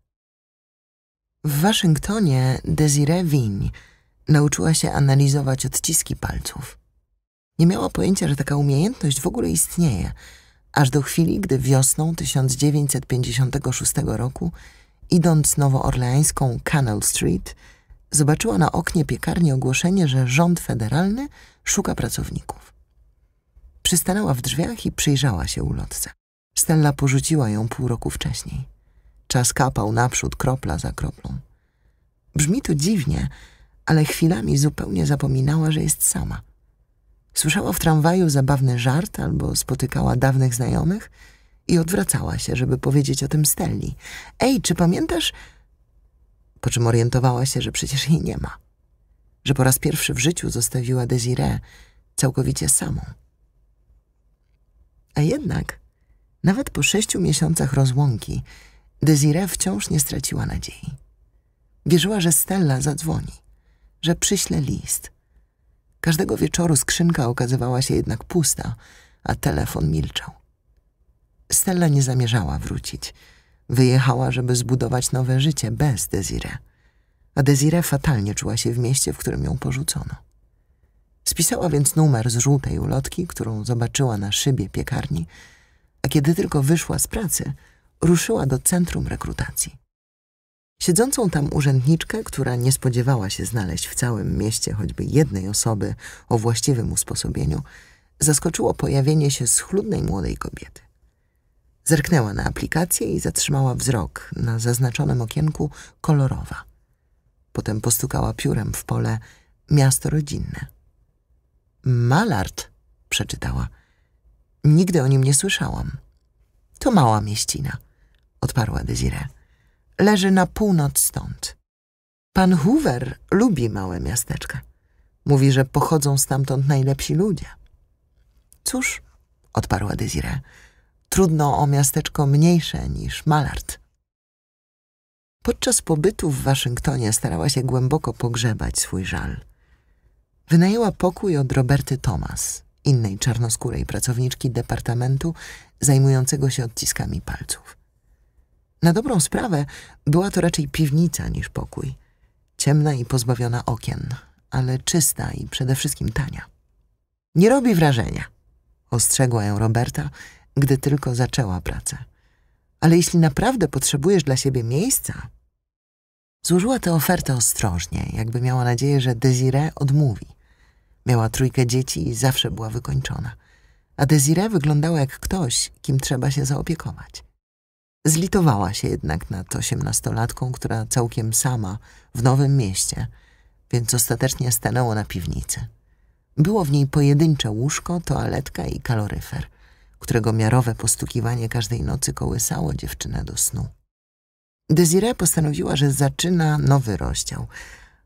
S1: W Waszyngtonie Desiree Wiń nauczyła się analizować odciski palców. Nie miała pojęcia, że taka umiejętność w ogóle istnieje, aż do chwili, gdy wiosną 1956 roku, idąc nowoorleańską Canal Street, zobaczyła na oknie piekarni ogłoszenie, że rząd federalny szuka pracowników. Przystanęła w drzwiach i przyjrzała się ulotce. Stella porzuciła ją pół roku wcześniej. Czas kapał naprzód kropla za kroplą. Brzmi to dziwnie, ale chwilami zupełnie zapominała, że jest sama. Słyszała w tramwaju zabawny żart albo spotykała dawnych znajomych i odwracała się, żeby powiedzieć o tym Stelli. Ej, czy pamiętasz? Po czym orientowała się, że przecież jej nie ma. Że po raz pierwszy w życiu zostawiła Desiree całkowicie samą. A jednak, nawet po sześciu miesiącach rozłąki, Desire wciąż nie straciła nadziei. Wierzyła, że Stella zadzwoni, że przyśle list. Każdego wieczoru skrzynka okazywała się jednak pusta, a telefon milczał. Stella nie zamierzała wrócić. Wyjechała, żeby zbudować nowe życie bez Desire, A Desire fatalnie czuła się w mieście, w którym ją porzucono. Spisała więc numer z żółtej ulotki, którą zobaczyła na szybie piekarni, a kiedy tylko wyszła z pracy – ruszyła do centrum rekrutacji. Siedzącą tam urzędniczkę, która nie spodziewała się znaleźć w całym mieście choćby jednej osoby o właściwym usposobieniu, zaskoczyło pojawienie się schludnej młodej kobiety. Zerknęła na aplikację i zatrzymała wzrok na zaznaczonym okienku kolorowa. Potem postukała piórem w pole miasto rodzinne. Malart, przeczytała. Nigdy o nim nie słyszałam. To mała mieścina – odparła Desire. Leży na północ stąd. Pan Hoover lubi małe miasteczka. Mówi, że pochodzą stamtąd najlepsi ludzie. Cóż, odparła Desire, trudno o miasteczko mniejsze niż Malard. Podczas pobytu w Waszyngtonie starała się głęboko pogrzebać swój żal. Wynajęła pokój od Roberty Thomas, innej czarnoskórej pracowniczki departamentu zajmującego się odciskami palców. Na dobrą sprawę była to raczej piwnica niż pokój. Ciemna i pozbawiona okien, ale czysta i przede wszystkim tania. Nie robi wrażenia, ostrzegła ją Roberta, gdy tylko zaczęła pracę. Ale jeśli naprawdę potrzebujesz dla siebie miejsca... Złożyła tę ofertę ostrożnie, jakby miała nadzieję, że Desire odmówi. Miała trójkę dzieci i zawsze była wykończona. A Desire wyglądała jak ktoś, kim trzeba się zaopiekować. Zlitowała się jednak nad osiemnastolatką, która całkiem sama w nowym mieście, więc ostatecznie stanęło na piwnicy. Było w niej pojedyncze łóżko, toaletka i kaloryfer, którego miarowe postukiwanie każdej nocy kołysało dziewczynę do snu. Desiree postanowiła, że zaczyna nowy rozdział,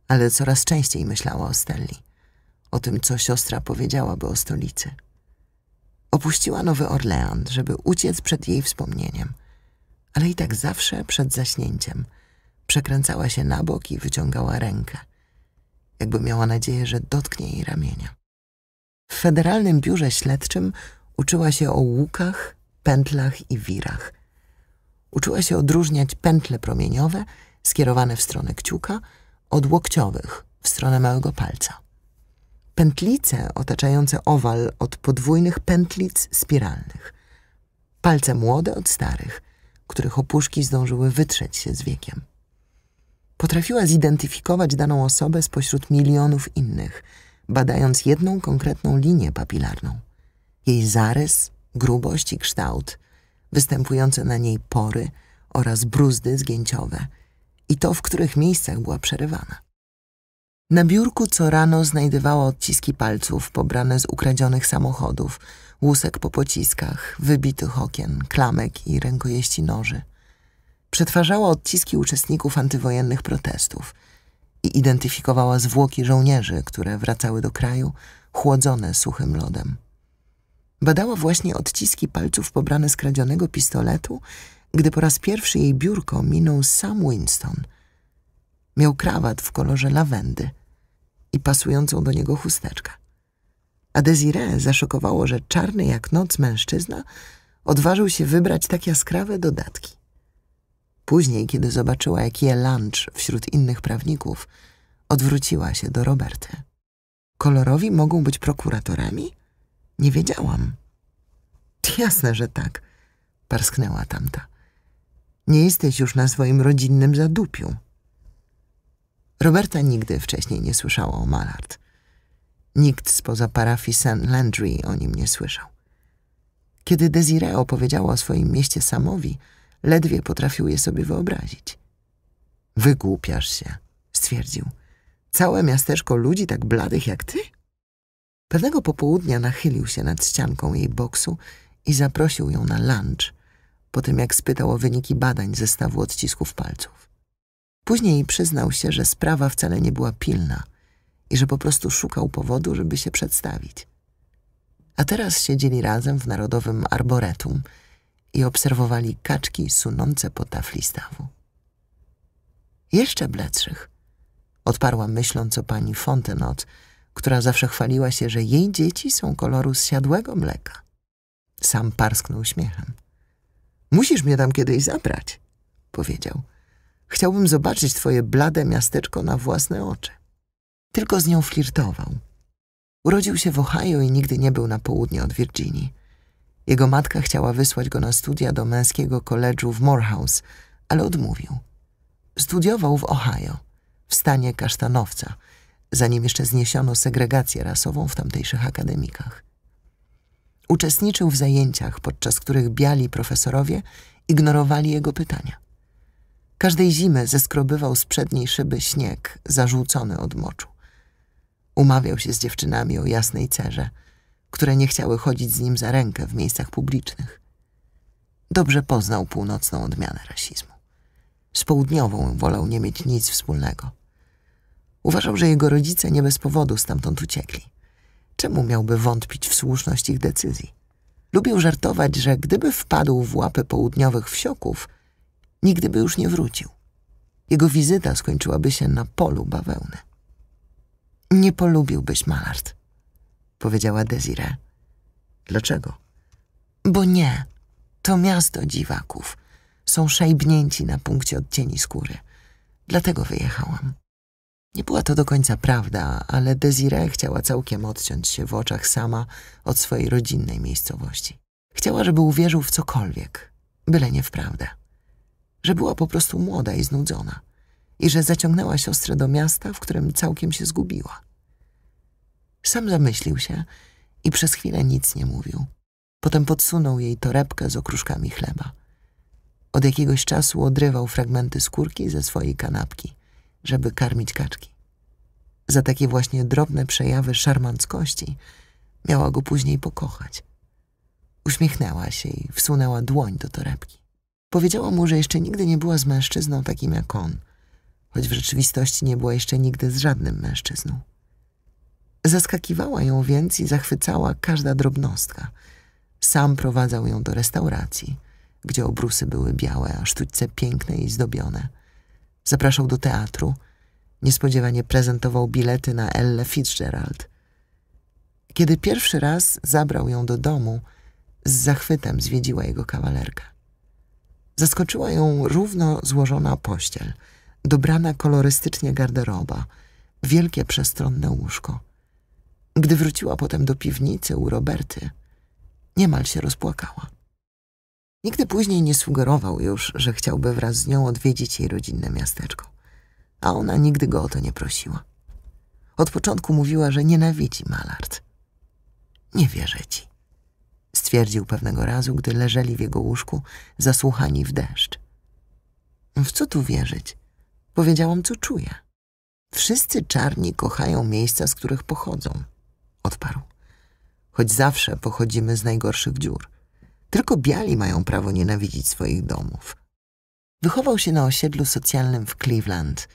S1: ale coraz częściej myślała o Stelli, o tym, co siostra powiedziałaby o stolicy. Opuściła Nowy Orlean, żeby uciec przed jej wspomnieniem – ale i tak zawsze przed zaśnięciem. Przekręcała się na bok i wyciągała rękę, jakby miała nadzieję, że dotknie jej ramienia. W Federalnym Biurze Śledczym uczyła się o łukach, pętlach i wirach. Uczyła się odróżniać pętle promieniowe skierowane w stronę kciuka od łokciowych w stronę małego palca. Pętlice otaczające owal od podwójnych pętlic spiralnych. Palce młode od starych, których opuszki zdążyły wytrzeć się z wiekiem. Potrafiła zidentyfikować daną osobę spośród milionów innych, badając jedną konkretną linię papilarną. Jej zarys, grubość i kształt, występujące na niej pory oraz bruzdy zgięciowe i to, w których miejscach była przerywana. Na biurku co rano znajdywała odciski palców pobrane z ukradzionych samochodów – łusek po pociskach, wybitych okien, klamek i rękojeści noży. Przetwarzała odciski uczestników antywojennych protestów i identyfikowała zwłoki żołnierzy, które wracały do kraju chłodzone suchym lodem. Badała właśnie odciski palców pobrane z kradzionego pistoletu, gdy po raz pierwszy jej biurko minął sam Winston. Miał krawat w kolorze lawendy i pasującą do niego chusteczkę a Desiree zaszokowało, że czarny jak noc mężczyzna odważył się wybrać tak jaskrawe dodatki. Później, kiedy zobaczyła, jaki je lunch wśród innych prawników, odwróciła się do Roberty. Kolorowi mogą być prokuratorami? Nie wiedziałam. Jasne, że tak, parsknęła tamta. Nie jesteś już na swoim rodzinnym zadupiu. Roberta nigdy wcześniej nie słyszała o Malard. Nikt spoza parafii St. Landry o nim nie słyszał. Kiedy Desiree opowiedziała o swoim mieście Samowi, ledwie potrafił je sobie wyobrazić. Wygłupiasz się, stwierdził. Całe miasteczko ludzi tak bladych jak ty? Pewnego popołudnia nachylił się nad ścianką jej boksu i zaprosił ją na lunch, po tym jak spytał o wyniki badań zestawu odcisków palców. Później przyznał się, że sprawa wcale nie była pilna – i że po prostu szukał powodu, żeby się przedstawić. A teraz siedzieli razem w Narodowym Arboretum i obserwowali kaczki sunące po tafli stawu. Jeszcze bledszych, odparła myśląc o pani Fontenot, która zawsze chwaliła się, że jej dzieci są koloru zsiadłego mleka. Sam parsknął śmiechem. Musisz mnie tam kiedyś zabrać, powiedział. Chciałbym zobaczyć twoje blade miasteczko na własne oczy. Tylko z nią flirtował. Urodził się w Ohio i nigdy nie był na południe od Virginii. Jego matka chciała wysłać go na studia do męskiego koledżu w Morehouse, ale odmówił. Studiował w Ohio, w stanie kasztanowca, zanim jeszcze zniesiono segregację rasową w tamtejszych akademikach. Uczestniczył w zajęciach, podczas których biali profesorowie ignorowali jego pytania. Każdej zimy zeskrobywał z przedniej szyby śnieg zarzucony od moczu. Umawiał się z dziewczynami o jasnej cerze, które nie chciały chodzić z nim za rękę w miejscach publicznych. Dobrze poznał północną odmianę rasizmu. Z południową wolał nie mieć nic wspólnego. Uważał, że jego rodzice nie bez powodu stamtąd uciekli. Czemu miałby wątpić w słuszność ich decyzji? Lubił żartować, że gdyby wpadł w łapy południowych wsioków, nigdy by już nie wrócił. Jego wizyta skończyłaby się na polu bawełny. Nie polubiłbyś Malart, powiedziała Desire. Dlaczego? Bo nie. To miasto dziwaków. Są szejbnięci na punkcie odcieni skóry. Dlatego wyjechałam. Nie była to do końca prawda, ale Desiree chciała całkiem odciąć się w oczach sama od swojej rodzinnej miejscowości. Chciała, żeby uwierzył w cokolwiek, byle nie w prawdę. Że była po prostu młoda i znudzona – i że zaciągnęła siostrę do miasta, w którym całkiem się zgubiła. Sam zamyślił się i przez chwilę nic nie mówił. Potem podsunął jej torebkę z okruszkami chleba. Od jakiegoś czasu odrywał fragmenty skórki ze swojej kanapki, żeby karmić kaczki. Za takie właśnie drobne przejawy szarmanckości miała go później pokochać. Uśmiechnęła się i wsunęła dłoń do torebki. Powiedziała mu, że jeszcze nigdy nie była z mężczyzną takim jak on – choć w rzeczywistości nie była jeszcze nigdy z żadnym mężczyzną. Zaskakiwała ją więc i zachwycała każda drobnostka. Sam prowadzał ją do restauracji, gdzie obrusy były białe, a sztućce piękne i zdobione. Zapraszał do teatru. Niespodziewanie prezentował bilety na Elle Fitzgerald. Kiedy pierwszy raz zabrał ją do domu, z zachwytem zwiedziła jego kawalerka. Zaskoczyła ją równo złożona pościel – dobrana kolorystycznie garderoba, wielkie przestronne łóżko. Gdy wróciła potem do piwnicy u Roberty, niemal się rozpłakała. Nigdy później nie sugerował już, że chciałby wraz z nią odwiedzić jej rodzinne miasteczko, a ona nigdy go o to nie prosiła. Od początku mówiła, że nienawidzi Malart. Nie wierzę ci, stwierdził pewnego razu, gdy leżeli w jego łóżku, zasłuchani w deszcz. W co tu wierzyć? Powiedziałam, co czuję. Wszyscy czarni kochają miejsca, z których pochodzą, odparł. Choć zawsze pochodzimy z najgorszych dziur. Tylko biali mają prawo nienawidzić swoich domów. Wychował się na osiedlu socjalnym w Cleveland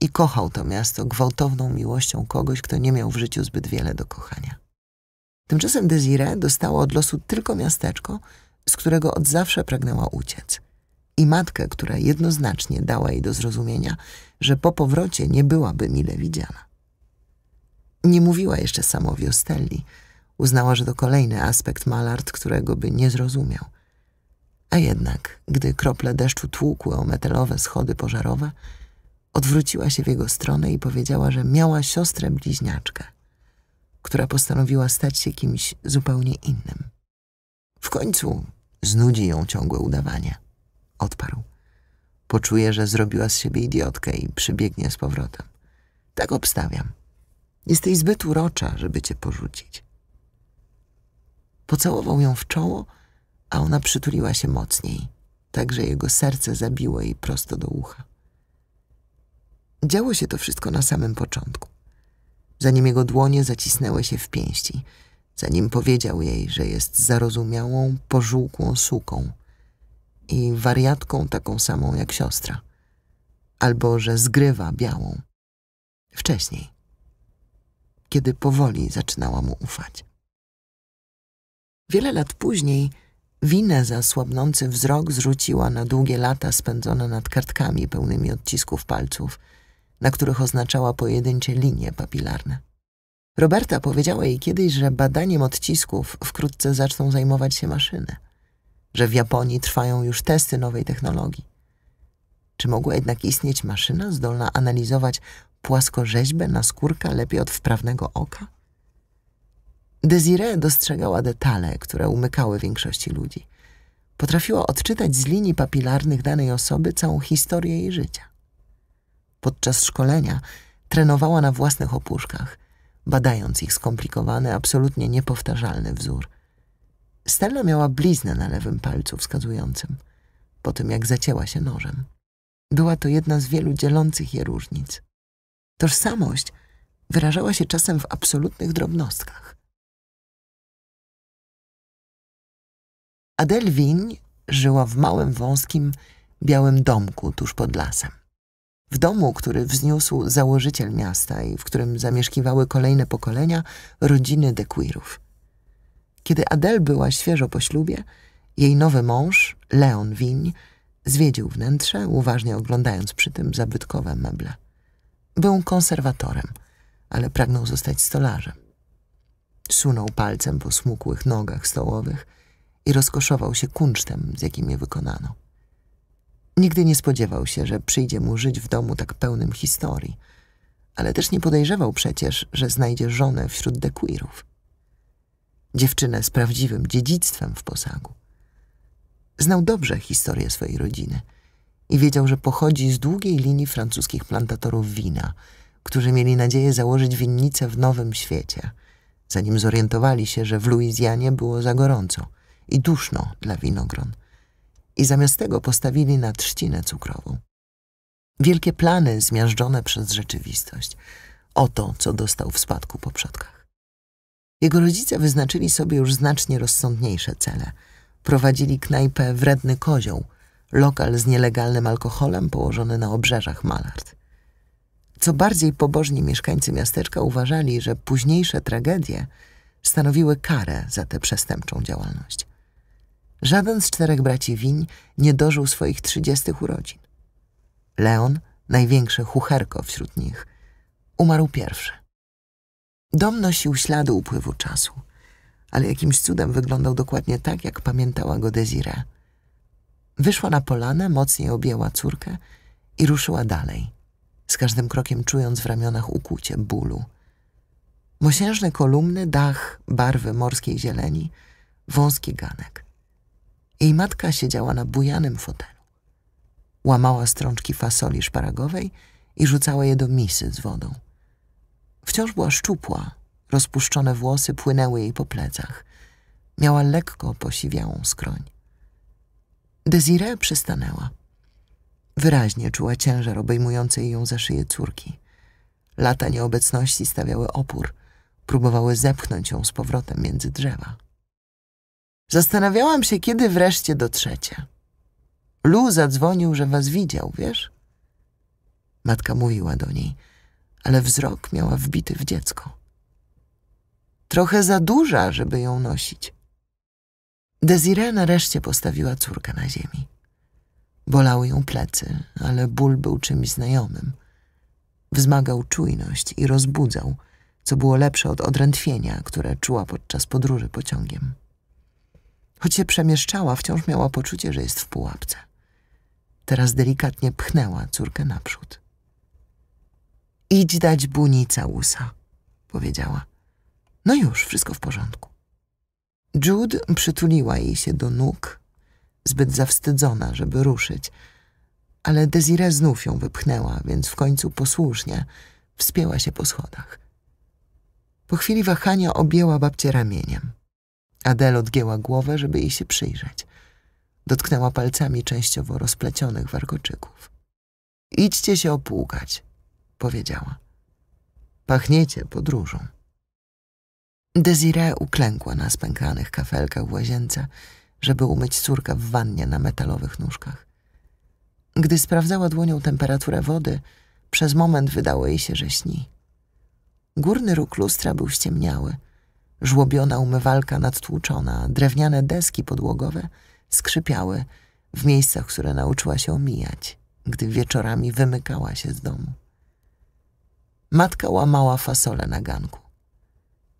S1: i kochał to miasto gwałtowną miłością kogoś, kto nie miał w życiu zbyt wiele do kochania. Tymczasem Desiree dostała od losu tylko miasteczko, z którego od zawsze pragnęła uciec – i matkę, która jednoznacznie dała jej do zrozumienia, że po powrocie nie byłaby mile widziana. Nie mówiła jeszcze samowi o Stelli. Uznała, że to kolejny aspekt Malard, którego by nie zrozumiał. A jednak, gdy krople deszczu tłukły o metalowe schody pożarowe, odwróciła się w jego stronę i powiedziała, że miała siostrę bliźniaczkę, która postanowiła stać się kimś zupełnie innym. W końcu znudzi ją ciągłe udawanie odparł. Poczuje, że zrobiła z siebie idiotkę i przybiegnie z powrotem. Tak obstawiam. Jesteś zbyt urocza, żeby cię porzucić. Pocałował ją w czoło, a ona przytuliła się mocniej, tak że jego serce zabiło jej prosto do ucha. Działo się to wszystko na samym początku. Zanim jego dłonie zacisnęły się w pięści, zanim powiedział jej, że jest zarozumiałą, pożółkłą suką, i wariatką taką samą jak siostra, albo że zgrywa białą. Wcześniej, kiedy powoli zaczynała mu ufać. Wiele lat później winę za słabnący wzrok zrzuciła na długie lata spędzone nad kartkami pełnymi odcisków palców, na których oznaczała pojedyncze linie papilarne. Roberta powiedziała jej kiedyś, że badaniem odcisków wkrótce zaczną zajmować się maszyny że w Japonii trwają już testy nowej technologii. Czy mogła jednak istnieć maszyna zdolna analizować płaskorzeźbę na skórka lepiej od wprawnego oka? Desiree dostrzegała detale, które umykały większości ludzi. Potrafiła odczytać z linii papilarnych danej osoby całą historię jej życia. Podczas szkolenia trenowała na własnych opuszkach, badając ich skomplikowany, absolutnie niepowtarzalny wzór – Stella miała bliznę na lewym palcu wskazującym, po tym jak zacięła się nożem. Była to jedna z wielu dzielących je różnic. Tożsamość wyrażała się czasem w absolutnych drobnostkach. Adel Wiń żyła w małym, wąskim, białym domku tuż pod lasem. W domu, który wzniósł założyciel miasta i w którym zamieszkiwały kolejne pokolenia rodziny Quirów. Kiedy Adel była świeżo po ślubie, jej nowy mąż, Leon Wiń, zwiedził wnętrze, uważnie oglądając przy tym zabytkowe meble. Był konserwatorem, ale pragnął zostać stolarzem. Sunął palcem po smukłych nogach stołowych i rozkoszował się kunsztem, z jakim je wykonano. Nigdy nie spodziewał się, że przyjdzie mu żyć w domu tak pełnym historii, ale też nie podejrzewał przecież, że znajdzie żonę wśród dekwirów – dziewczynę z prawdziwym dziedzictwem w posagu. Znał dobrze historię swojej rodziny i wiedział, że pochodzi z długiej linii francuskich plantatorów wina, którzy mieli nadzieję założyć winnicę w Nowym Świecie, zanim zorientowali się, że w Luizjanie było za gorąco i duszno dla winogron i zamiast tego postawili na trzcinę cukrową. Wielkie plany zmiażdżone przez rzeczywistość. Oto, co dostał w spadku po przodkach. Jego rodzice wyznaczyli sobie już znacznie rozsądniejsze cele. Prowadzili knajpę Wredny Kozioł, lokal z nielegalnym alkoholem położony na obrzeżach Malart. Co bardziej pobożni mieszkańcy miasteczka uważali, że późniejsze tragedie stanowiły karę za tę przestępczą działalność. Żaden z czterech braci Wiń nie dożył swoich trzydziestych urodzin. Leon, największy chucherko wśród nich, umarł pierwszy. Dom nosił ślady upływu czasu, ale jakimś cudem wyglądał dokładnie tak, jak pamiętała go Desire. Wyszła na polanę, mocniej objęła córkę i ruszyła dalej, z każdym krokiem czując w ramionach ukłucie bólu. Mosiężne kolumny, dach, barwy morskiej zieleni, wąski ganek. Jej matka siedziała na bujanym fotelu. Łamała strączki fasoli szparagowej i rzucała je do misy z wodą. Wciąż była szczupła, rozpuszczone włosy płynęły jej po plecach. Miała lekko posiwiałą skroń. Desiree przystanęła. Wyraźnie czuła ciężar obejmujący ją za szyję córki. Lata nieobecności stawiały opór, próbowały zepchnąć ją z powrotem między drzewa. Zastanawiałam się, kiedy wreszcie dotrzecie. Lu zadzwonił, że was widział, wiesz? Matka mówiła do niej – ale wzrok miała wbity w dziecko. Trochę za duża, żeby ją nosić. Desiree nareszcie postawiła córkę na ziemi. Bolały ją plecy, ale ból był czymś znajomym. Wzmagał czujność i rozbudzał, co było lepsze od odrętwienia, które czuła podczas podróży pociągiem. Choć się przemieszczała, wciąż miała poczucie, że jest w pułapce. Teraz delikatnie pchnęła córkę naprzód. Idź dać buni całusa, powiedziała. No już, wszystko w porządku. Jude przytuliła jej się do nóg, zbyt zawstydzona, żeby ruszyć, ale Desire znów ją wypchnęła, więc w końcu posłusznie wspięła się po schodach. Po chwili wahania objęła babcię ramieniem. Adel odgięła głowę, żeby jej się przyjrzeć. Dotknęła palcami częściowo rozplecionych warkoczyków. Idźcie się opłukać, powiedziała. Pachniecie podróżą. Desiree uklękła na spękanych kafelkach w łazience, żeby umyć córkę w wannie na metalowych nóżkach. Gdy sprawdzała dłonią temperaturę wody, przez moment wydało jej się, że śni. Górny róg lustra był ściemniały, żłobiona umywalka nadtłuczona, drewniane deski podłogowe skrzypiały w miejscach, które nauczyła się omijać, gdy wieczorami wymykała się z domu. Matka łamała fasolę na ganku.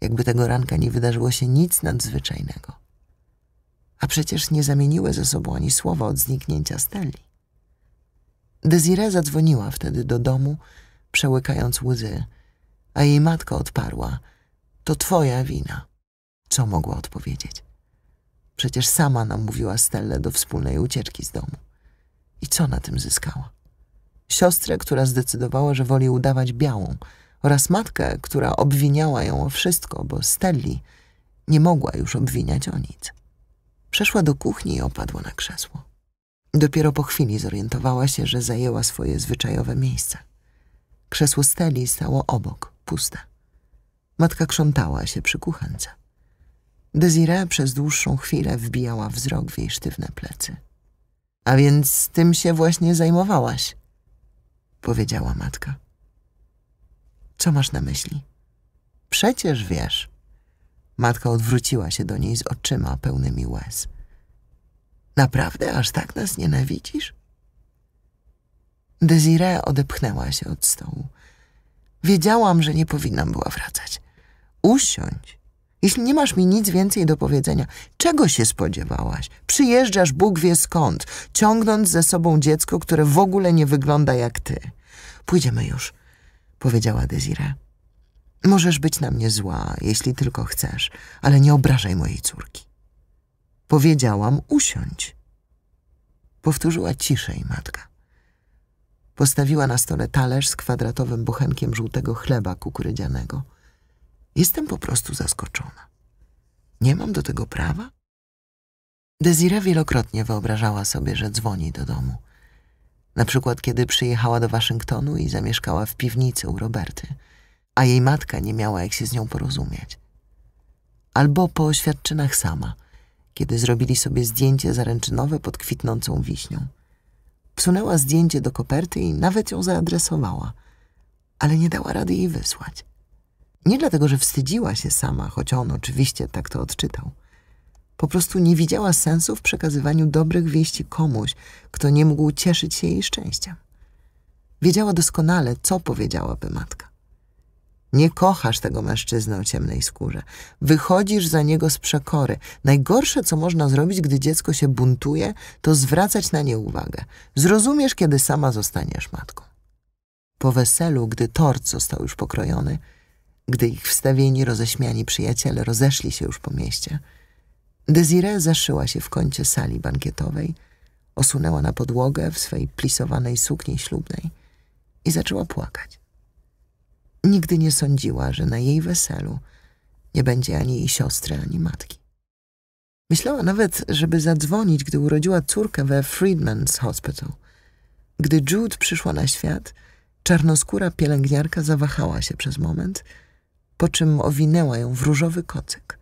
S1: Jakby tego ranka nie wydarzyło się nic nadzwyczajnego. A przecież nie zamieniły ze sobą ani słowa od zniknięcia Stelli. Desiree zadzwoniła wtedy do domu, przełykając łzy, a jej matka odparła – to twoja wina. Co mogła odpowiedzieć? Przecież sama namówiła Stelle do wspólnej ucieczki z domu. I co na tym zyskała? siostrę, która zdecydowała, że woli udawać białą, oraz matkę, która obwiniała ją o wszystko, bo Stelli nie mogła już obwiniać o nic. Przeszła do kuchni i opadła na krzesło. Dopiero po chwili zorientowała się, że zajęła swoje zwyczajowe miejsce. Krzesło Steli stało obok, puste. Matka krzątała się przy kuchence. Desiree przez dłuższą chwilę wbijała wzrok w jej sztywne plecy. A więc tym się właśnie zajmowałaś? powiedziała matka. Co masz na myśli? Przecież wiesz. Matka odwróciła się do niej z oczyma pełnymi łez. Naprawdę aż tak nas nienawidzisz? Desiree odepchnęła się od stołu. Wiedziałam, że nie powinnam była wracać. Usiądź, jeśli nie masz mi nic więcej do powiedzenia, czego się spodziewałaś? Przyjeżdżasz Bóg wie skąd, ciągnąc ze sobą dziecko, które w ogóle nie wygląda jak ty. Pójdziemy już, powiedziała Desire. Możesz być na mnie zła, jeśli tylko chcesz, ale nie obrażaj mojej córki. Powiedziałam, usiądź. Powtórzyła ciszej matka. Postawiła na stole talerz z kwadratowym bochenkiem żółtego chleba kukurydzianego – Jestem po prostu zaskoczona. Nie mam do tego prawa? Desire wielokrotnie wyobrażała sobie, że dzwoni do domu. Na przykład, kiedy przyjechała do Waszyngtonu i zamieszkała w piwnicy u Roberty, a jej matka nie miała jak się z nią porozumieć. Albo po oświadczynach sama, kiedy zrobili sobie zdjęcie zaręczynowe pod kwitnącą wiśnią. Wsunęła zdjęcie do koperty i nawet ją zaadresowała, ale nie dała rady jej wysłać. Nie dlatego, że wstydziła się sama, choć on oczywiście tak to odczytał. Po prostu nie widziała sensu w przekazywaniu dobrych wieści komuś, kto nie mógł cieszyć się jej szczęściem. Wiedziała doskonale, co powiedziałaby matka. Nie kochasz tego mężczyzny o ciemnej skórze. Wychodzisz za niego z przekory. Najgorsze, co można zrobić, gdy dziecko się buntuje, to zwracać na nie uwagę. Zrozumiesz, kiedy sama zostaniesz matką. Po weselu, gdy tort został już pokrojony, gdy ich wstawieni, roześmiani przyjaciele rozeszli się już po mieście, Desiree zaszyła się w kącie sali bankietowej, osunęła na podłogę w swej plisowanej sukni ślubnej i zaczęła płakać. Nigdy nie sądziła, że na jej weselu nie będzie ani jej siostry, ani matki. Myślała nawet, żeby zadzwonić, gdy urodziła córkę we Freedman's Hospital. Gdy Jude przyszła na świat, czarnoskóra pielęgniarka zawahała się przez moment – po czym owinęła ją w różowy kocyk.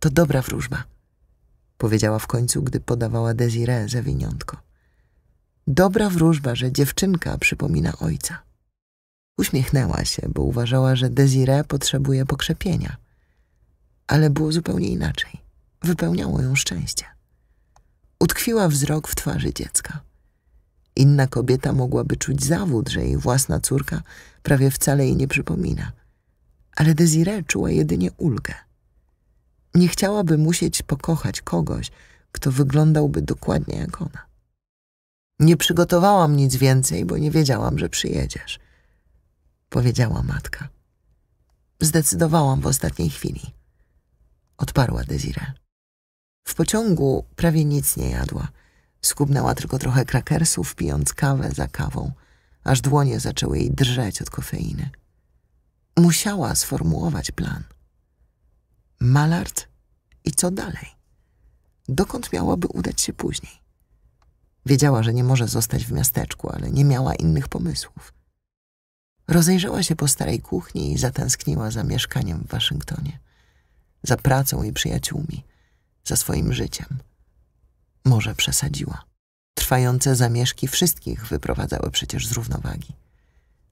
S1: To dobra wróżba, powiedziała w końcu, gdy podawała Desiree zawiniątko. Dobra wróżba, że dziewczynka przypomina ojca. Uśmiechnęła się, bo uważała, że Desire potrzebuje pokrzepienia. Ale było zupełnie inaczej. Wypełniało ją szczęście. Utkwiła wzrok w twarzy dziecka. Inna kobieta mogłaby czuć zawód, że jej własna córka prawie wcale jej nie przypomina. Ale Desire czuła jedynie ulgę. Nie chciałaby musieć pokochać kogoś, kto wyglądałby dokładnie jak ona. Nie przygotowałam nic więcej, bo nie wiedziałam, że przyjedziesz, powiedziała matka. Zdecydowałam w ostatniej chwili, odparła Desire. W pociągu prawie nic nie jadła – Skubnęła tylko trochę krakersów, pijąc kawę za kawą, aż dłonie zaczęły jej drżeć od kofeiny. Musiała sformułować plan. Malard i co dalej? Dokąd miałaby udać się później? Wiedziała, że nie może zostać w miasteczku, ale nie miała innych pomysłów. Rozejrzała się po starej kuchni i zatęskniła za mieszkaniem w Waszyngtonie, za pracą i przyjaciółmi, za swoim życiem – może przesadziła. Trwające zamieszki wszystkich wyprowadzały przecież z równowagi.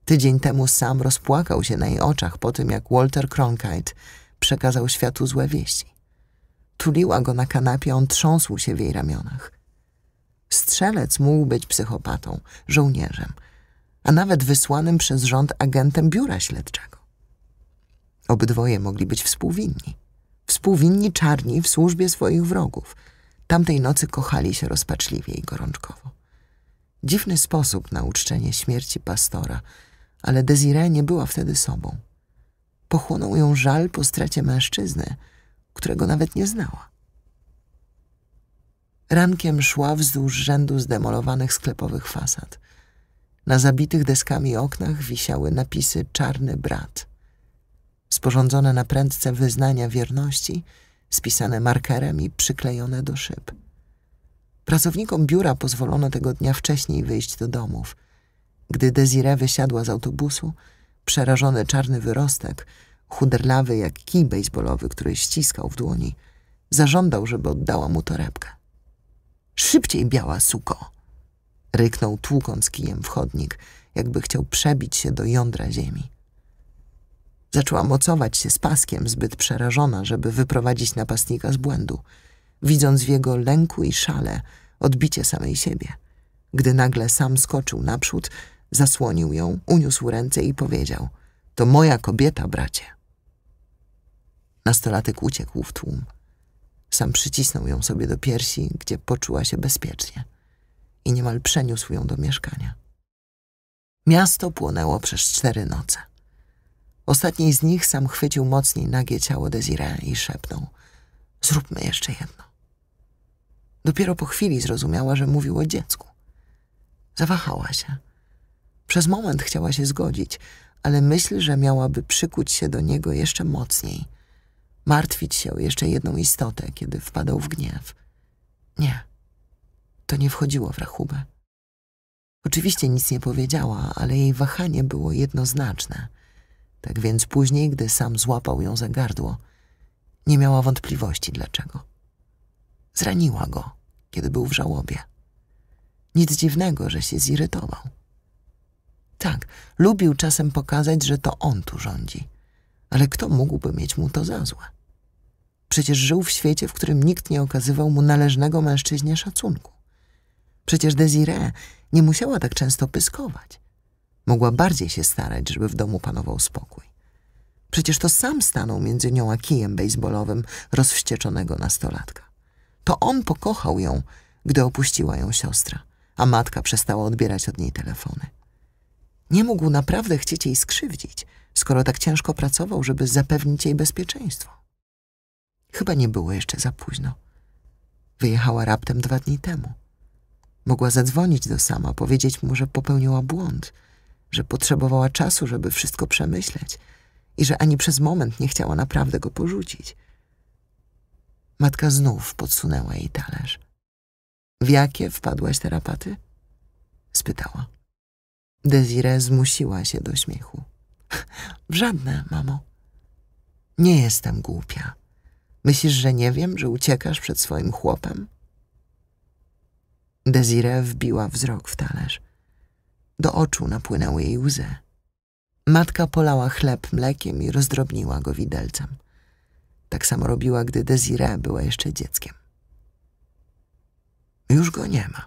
S1: Tydzień temu sam rozpłakał się na jej oczach po tym, jak Walter Cronkite przekazał światu złe wieści. Tuliła go na kanapie, on trząsł się w jej ramionach. Strzelec mógł być psychopatą, żołnierzem, a nawet wysłanym przez rząd agentem biura śledczego. Obydwoje mogli być współwinni. Współwinni czarni w służbie swoich wrogów – Tamtej nocy kochali się rozpaczliwie i gorączkowo. Dziwny sposób na uczczenie śmierci pastora, ale Desiree nie była wtedy sobą. Pochłonął ją żal po stracie mężczyzny, którego nawet nie znała. Rankiem szła wzdłuż rzędu zdemolowanych sklepowych fasad. Na zabitych deskami oknach wisiały napisy Czarny Brat. Sporządzone na prędce wyznania wierności – spisane markerem i przyklejone do szyb. Pracownikom biura pozwolono tego dnia wcześniej wyjść do domów. Gdy Desiree wysiadła z autobusu, przerażony czarny wyrostek, chuderlawy jak kij baseballowy, który ściskał w dłoni, zażądał, żeby oddała mu torebkę. Szybciej, biała suko! Ryknął, tłukąc kijem w chodnik, jakby chciał przebić się do jądra ziemi. Zaczęła mocować się z paskiem, zbyt przerażona, żeby wyprowadzić napastnika z błędu, widząc w jego lęku i szale odbicie samej siebie. Gdy nagle sam skoczył naprzód, zasłonił ją, uniósł ręce i powiedział – to moja kobieta, bracie. Nastolatek uciekł w tłum. Sam przycisnął ją sobie do piersi, gdzie poczuła się bezpiecznie i niemal przeniósł ją do mieszkania. Miasto płonęło przez cztery noce. Ostatni z nich sam chwycił mocniej nagie ciało Desire i szepnął – zróbmy jeszcze jedno. Dopiero po chwili zrozumiała, że mówił o dziecku. Zawahała się. Przez moment chciała się zgodzić, ale myśl, że miałaby przykuć się do niego jeszcze mocniej, martwić się o jeszcze jedną istotę, kiedy wpadał w gniew. Nie, to nie wchodziło w rachubę. Oczywiście nic nie powiedziała, ale jej wahanie było jednoznaczne – tak więc później, gdy sam złapał ją za gardło, nie miała wątpliwości dlaczego. Zraniła go, kiedy był w żałobie. Nic dziwnego, że się zirytował. Tak, lubił czasem pokazać, że to on tu rządzi, ale kto mógłby mieć mu to za złe? Przecież żył w świecie, w którym nikt nie okazywał mu należnego mężczyźnie szacunku. Przecież Desiree nie musiała tak często pyskować. Mogła bardziej się starać, żeby w domu panował spokój. Przecież to sam stanął między nią a kijem bejsbolowym rozwścieczonego nastolatka. To on pokochał ją, gdy opuściła ją siostra, a matka przestała odbierać od niej telefony. Nie mógł naprawdę chcieć jej skrzywdzić, skoro tak ciężko pracował, żeby zapewnić jej bezpieczeństwo. Chyba nie było jeszcze za późno. Wyjechała raptem dwa dni temu. Mogła zadzwonić do sama, powiedzieć mu, że popełniła błąd – że potrzebowała czasu, żeby wszystko przemyśleć i że ani przez moment nie chciała naprawdę go porzucić. Matka znów podsunęła jej talerz. W jakie wpadłaś terapaty? spytała. Desire zmusiła się do śmiechu. W żadne, mamo. Nie jestem głupia. Myślisz, że nie wiem, że uciekasz przed swoim chłopem? Desire wbiła wzrok w talerz. Do oczu napłynęły jej łzy. Matka polała chleb mlekiem i rozdrobniła go widelcem. Tak samo robiła, gdy Desiree była jeszcze dzieckiem. Już go nie ma,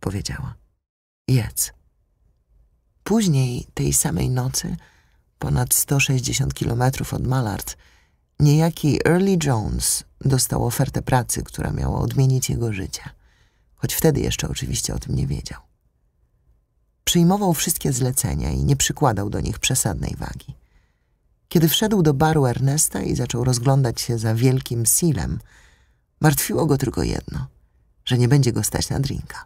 S1: powiedziała. Jedz. Później, tej samej nocy, ponad 160 kilometrów od Malart, niejaki Early Jones dostał ofertę pracy, która miała odmienić jego życie, choć wtedy jeszcze oczywiście o tym nie wiedział. Przyjmował wszystkie zlecenia i nie przykładał do nich przesadnej wagi. Kiedy wszedł do baru Ernesta i zaczął rozglądać się za wielkim silem, martwiło go tylko jedno, że nie będzie go stać na drinka.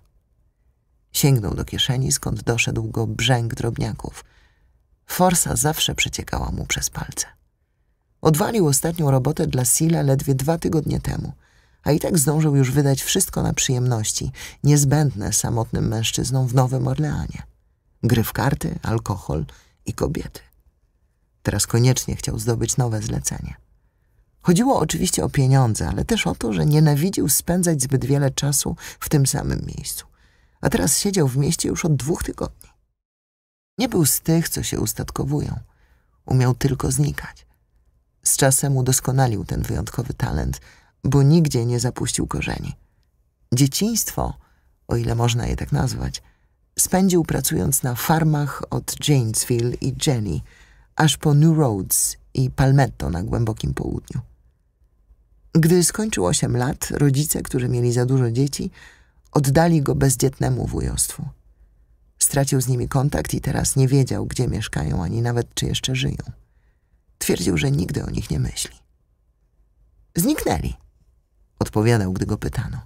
S1: Sięgnął do kieszeni, skąd doszedł go brzęk drobniaków. Forsa zawsze przeciekała mu przez palce. Odwalił ostatnią robotę dla Sila ledwie dwa tygodnie temu – a i tak zdążył już wydać wszystko na przyjemności, niezbędne samotnym mężczyznom w Nowym Orleanie. Gry w karty, alkohol i kobiety. Teraz koniecznie chciał zdobyć nowe zlecenie. Chodziło oczywiście o pieniądze, ale też o to, że nienawidził spędzać zbyt wiele czasu w tym samym miejscu. A teraz siedział w mieście już od dwóch tygodni. Nie był z tych, co się ustatkowują. Umiał tylko znikać. Z czasem udoskonalił ten wyjątkowy talent, bo nigdzie nie zapuścił korzeni. Dzieciństwo, o ile można je tak nazwać, spędził pracując na farmach od Janesville i Jenny, aż po New Roads i Palmetto na głębokim południu. Gdy skończył 8 lat, rodzice, którzy mieli za dużo dzieci, oddali go bezdzietnemu wujostwu. Stracił z nimi kontakt i teraz nie wiedział, gdzie mieszkają, ani nawet czy jeszcze żyją. Twierdził, że nigdy o nich nie myśli. Zniknęli odpowiadał, gdy go pytano.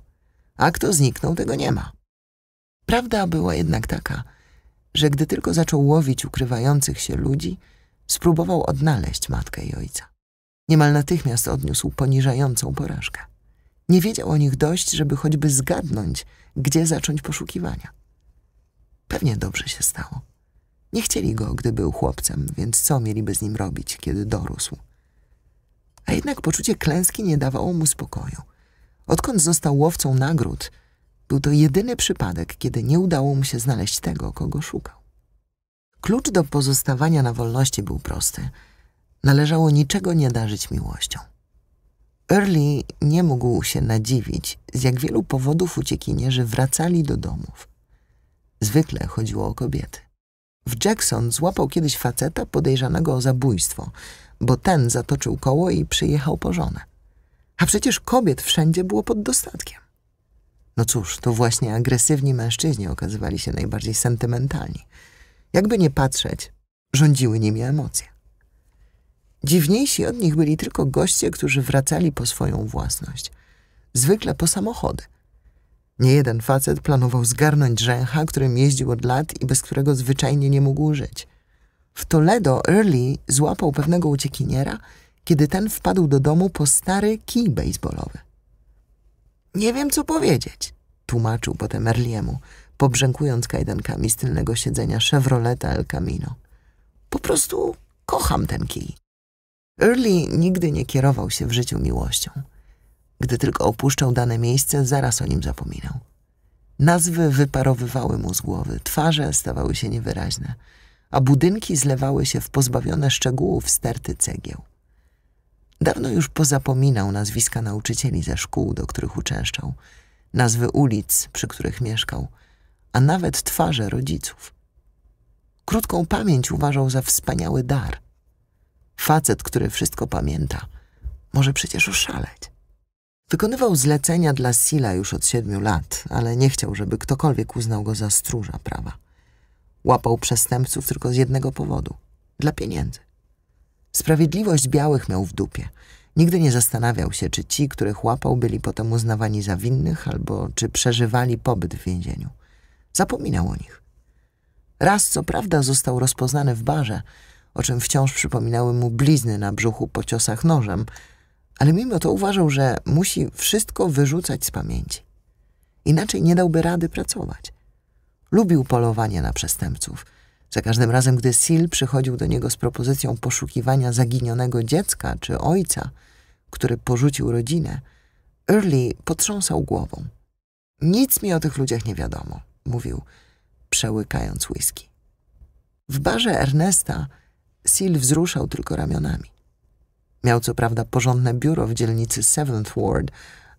S1: A kto zniknął, tego nie ma. Prawda była jednak taka, że gdy tylko zaczął łowić ukrywających się ludzi, spróbował odnaleźć matkę i ojca. Niemal natychmiast odniósł poniżającą porażkę. Nie wiedział o nich dość, żeby choćby zgadnąć, gdzie zacząć poszukiwania. Pewnie dobrze się stało. Nie chcieli go, gdy był chłopcem, więc co mieliby z nim robić, kiedy dorósł? A jednak poczucie klęski nie dawało mu spokoju. Odkąd został łowcą nagród, był to jedyny przypadek, kiedy nie udało mu się znaleźć tego, kogo szukał. Klucz do pozostawania na wolności był prosty. Należało niczego nie darzyć miłością. Early nie mógł się nadziwić, z jak wielu powodów uciekinierzy wracali do domów. Zwykle chodziło o kobiety. W Jackson złapał kiedyś faceta podejrzanego o zabójstwo, bo ten zatoczył koło i przyjechał po żonę. A przecież kobiet wszędzie było pod dostatkiem. No cóż, to właśnie agresywni mężczyźni okazywali się najbardziej sentymentalni. Jakby nie patrzeć, rządziły nimi emocje. Dziwniejsi od nich byli tylko goście, którzy wracali po swoją własność, zwykle po samochody. Nie jeden facet planował zgarnąć rzęcha, którym jeździł od lat i bez którego zwyczajnie nie mógł żyć. W Toledo Early złapał pewnego uciekiniera kiedy ten wpadł do domu po stary kij baseballowy. Nie wiem, co powiedzieć, tłumaczył potem Erliemu pobrzękując kajdankami z tylnego siedzenia Chevroleta El Camino. Po prostu kocham ten kij. Early nigdy nie kierował się w życiu miłością. Gdy tylko opuszczał dane miejsce, zaraz o nim zapominał. Nazwy wyparowywały mu z głowy, twarze stawały się niewyraźne, a budynki zlewały się w pozbawione szczegółów sterty cegieł. Dawno już pozapominał nazwiska nauczycieli ze szkół, do których uczęszczał, nazwy ulic, przy których mieszkał, a nawet twarze rodziców. Krótką pamięć uważał za wspaniały dar. Facet, który wszystko pamięta, może przecież oszaleć. Wykonywał zlecenia dla Sila już od siedmiu lat, ale nie chciał, żeby ktokolwiek uznał go za stróża prawa. Łapał przestępców tylko z jednego powodu – dla pieniędzy. Sprawiedliwość białych miał w dupie. Nigdy nie zastanawiał się, czy ci, których łapał, byli potem uznawani za winnych, albo czy przeżywali pobyt w więzieniu. Zapominał o nich. Raz, co prawda, został rozpoznany w barze, o czym wciąż przypominały mu blizny na brzuchu po ciosach nożem, ale mimo to uważał, że musi wszystko wyrzucać z pamięci. Inaczej nie dałby rady pracować. Lubił polowanie na przestępców – za każdym razem, gdy Sil przychodził do niego z propozycją poszukiwania zaginionego dziecka czy ojca, który porzucił rodzinę, Early potrząsał głową. Nic mi o tych ludziach nie wiadomo, mówił, przełykając whisky. W barze Ernesta Sil wzruszał tylko ramionami. Miał co prawda porządne biuro w dzielnicy Seventh Ward,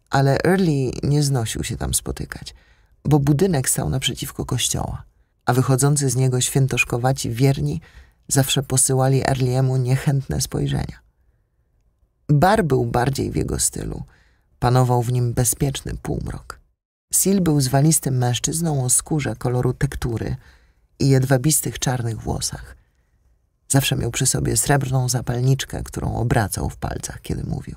S1: ale Early nie znosił się tam spotykać, bo budynek stał naprzeciwko kościoła a wychodzący z niego świętoszkowaci wierni zawsze posyłali Erliemu niechętne spojrzenia. Bar był bardziej w jego stylu. Panował w nim bezpieczny półmrok. Sil był zwalistym mężczyzną o skórze koloru tektury i jedwabistych czarnych włosach. Zawsze miał przy sobie srebrną zapalniczkę, którą obracał w palcach, kiedy mówił.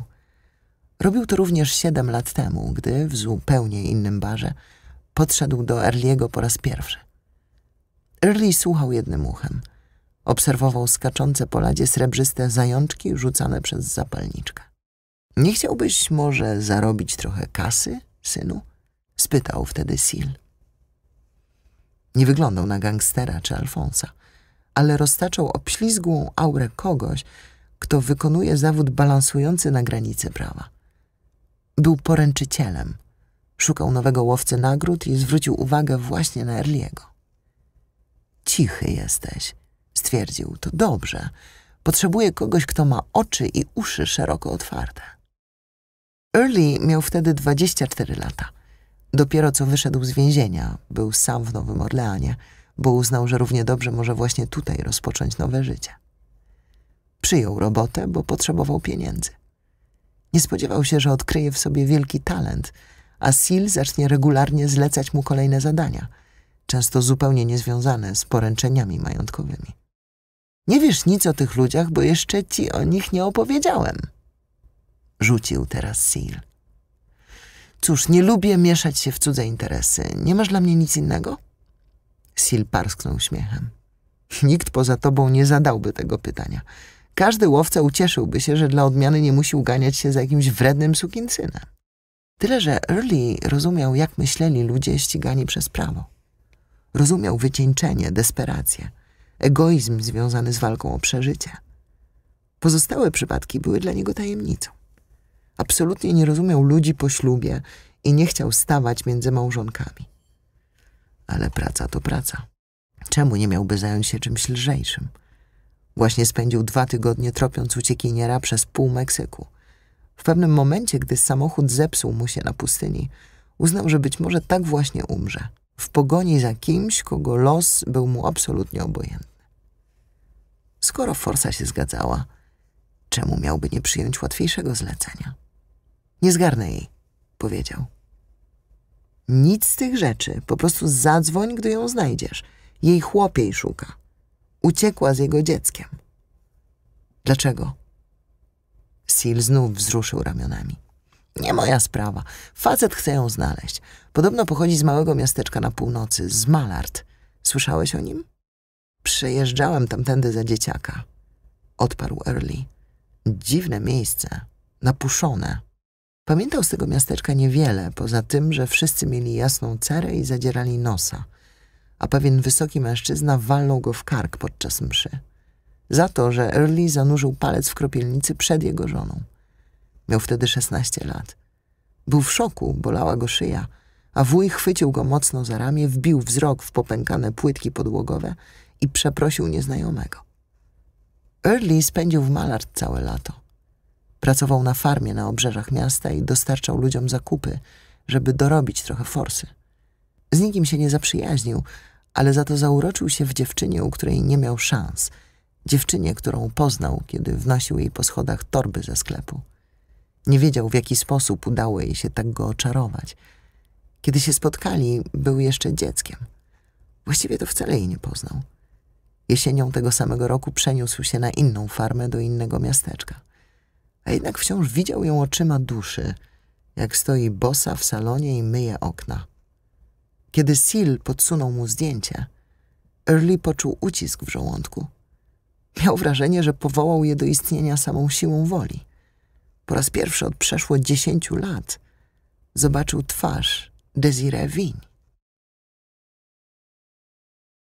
S1: Robił to również siedem lat temu, gdy, w zupełnie innym barze, podszedł do Erliego po raz pierwszy. Early słuchał jednym uchem. Obserwował skaczące po ladzie srebrzyste zajączki rzucane przez zapalniczkę. Nie chciałbyś może zarobić trochę kasy, synu? spytał wtedy Sil. Nie wyglądał na gangstera czy Alfonsa, ale roztaczał obślizgłą aurę kogoś, kto wykonuje zawód balansujący na granicy prawa. Był poręczycielem. Szukał nowego łowcy nagród i zwrócił uwagę właśnie na Erliego. Cichy jesteś, stwierdził. To dobrze. Potrzebuję kogoś, kto ma oczy i uszy szeroko otwarte. Early miał wtedy 24 lata. Dopiero co wyszedł z więzienia, był sam w Nowym Orleanie, bo uznał, że równie dobrze może właśnie tutaj rozpocząć nowe życie. Przyjął robotę, bo potrzebował pieniędzy. Nie spodziewał się, że odkryje w sobie wielki talent, a Sil zacznie regularnie zlecać mu kolejne zadania – często zupełnie niezwiązane z poręczeniami majątkowymi. Nie wiesz nic o tych ludziach, bo jeszcze ci o nich nie opowiedziałem. Rzucił teraz Sil. Cóż, nie lubię mieszać się w cudze interesy. Nie masz dla mnie nic innego? Sil parsknął śmiechem. Nikt poza tobą nie zadałby tego pytania. Każdy łowca ucieszyłby się, że dla odmiany nie musi uganiać się za jakimś wrednym sukincynem. Tyle, że Early rozumiał, jak myśleli ludzie ścigani przez prawo. Rozumiał wycieńczenie, desperację, egoizm związany z walką o przeżycie. Pozostałe przypadki były dla niego tajemnicą. Absolutnie nie rozumiał ludzi po ślubie i nie chciał stawać między małżonkami. Ale praca to praca. Czemu nie miałby zająć się czymś lżejszym? Właśnie spędził dwa tygodnie tropiąc uciekiniera przez pół Meksyku. W pewnym momencie, gdy samochód zepsuł mu się na pustyni, uznał, że być może tak właśnie umrze w pogoni za kimś, kogo los był mu absolutnie obojętny. Skoro Forsa się zgadzała, czemu miałby nie przyjąć łatwiejszego zlecenia? Nie zgarnę jej, powiedział. Nic z tych rzeczy, po prostu zadzwoń, gdy ją znajdziesz. Jej chłopiej jej szuka. Uciekła z jego dzieckiem. Dlaczego? Sil znów wzruszył ramionami. Nie moja sprawa. Facet chce ją znaleźć. Podobno pochodzi z małego miasteczka na północy, z Malart. Słyszałeś o nim? Przejeżdżałem tamtędy za dzieciaka. Odparł Early. Dziwne miejsce. Napuszone. Pamiętał z tego miasteczka niewiele, poza tym, że wszyscy mieli jasną cerę i zadzierali nosa, a pewien wysoki mężczyzna walnął go w kark podczas mszy. Za to, że Early zanurzył palec w kropielnicy przed jego żoną – Miał wtedy 16 lat. Był w szoku, bolała go szyja, a wuj chwycił go mocno za ramię, wbił wzrok w popękane płytki podłogowe i przeprosił nieznajomego. Early spędził w Malard całe lato. Pracował na farmie na obrzeżach miasta i dostarczał ludziom zakupy, żeby dorobić trochę forsy. Z nikim się nie zaprzyjaźnił, ale za to zauroczył się w dziewczynie, u której nie miał szans. Dziewczynie, którą poznał, kiedy wnosił jej po schodach torby ze sklepu. Nie wiedział, w jaki sposób udało jej się tak go oczarować. Kiedy się spotkali, był jeszcze dzieckiem. Właściwie to wcale jej nie poznał. Jesienią tego samego roku przeniósł się na inną farmę do innego miasteczka. A jednak wciąż widział ją oczyma duszy, jak stoi bosa w salonie i myje okna. Kiedy Sil podsunął mu zdjęcie, Early poczuł ucisk w żołądku. Miał wrażenie, że powołał je do istnienia samą siłą woli po raz pierwszy od przeszło dziesięciu lat zobaczył twarz Desiree Win.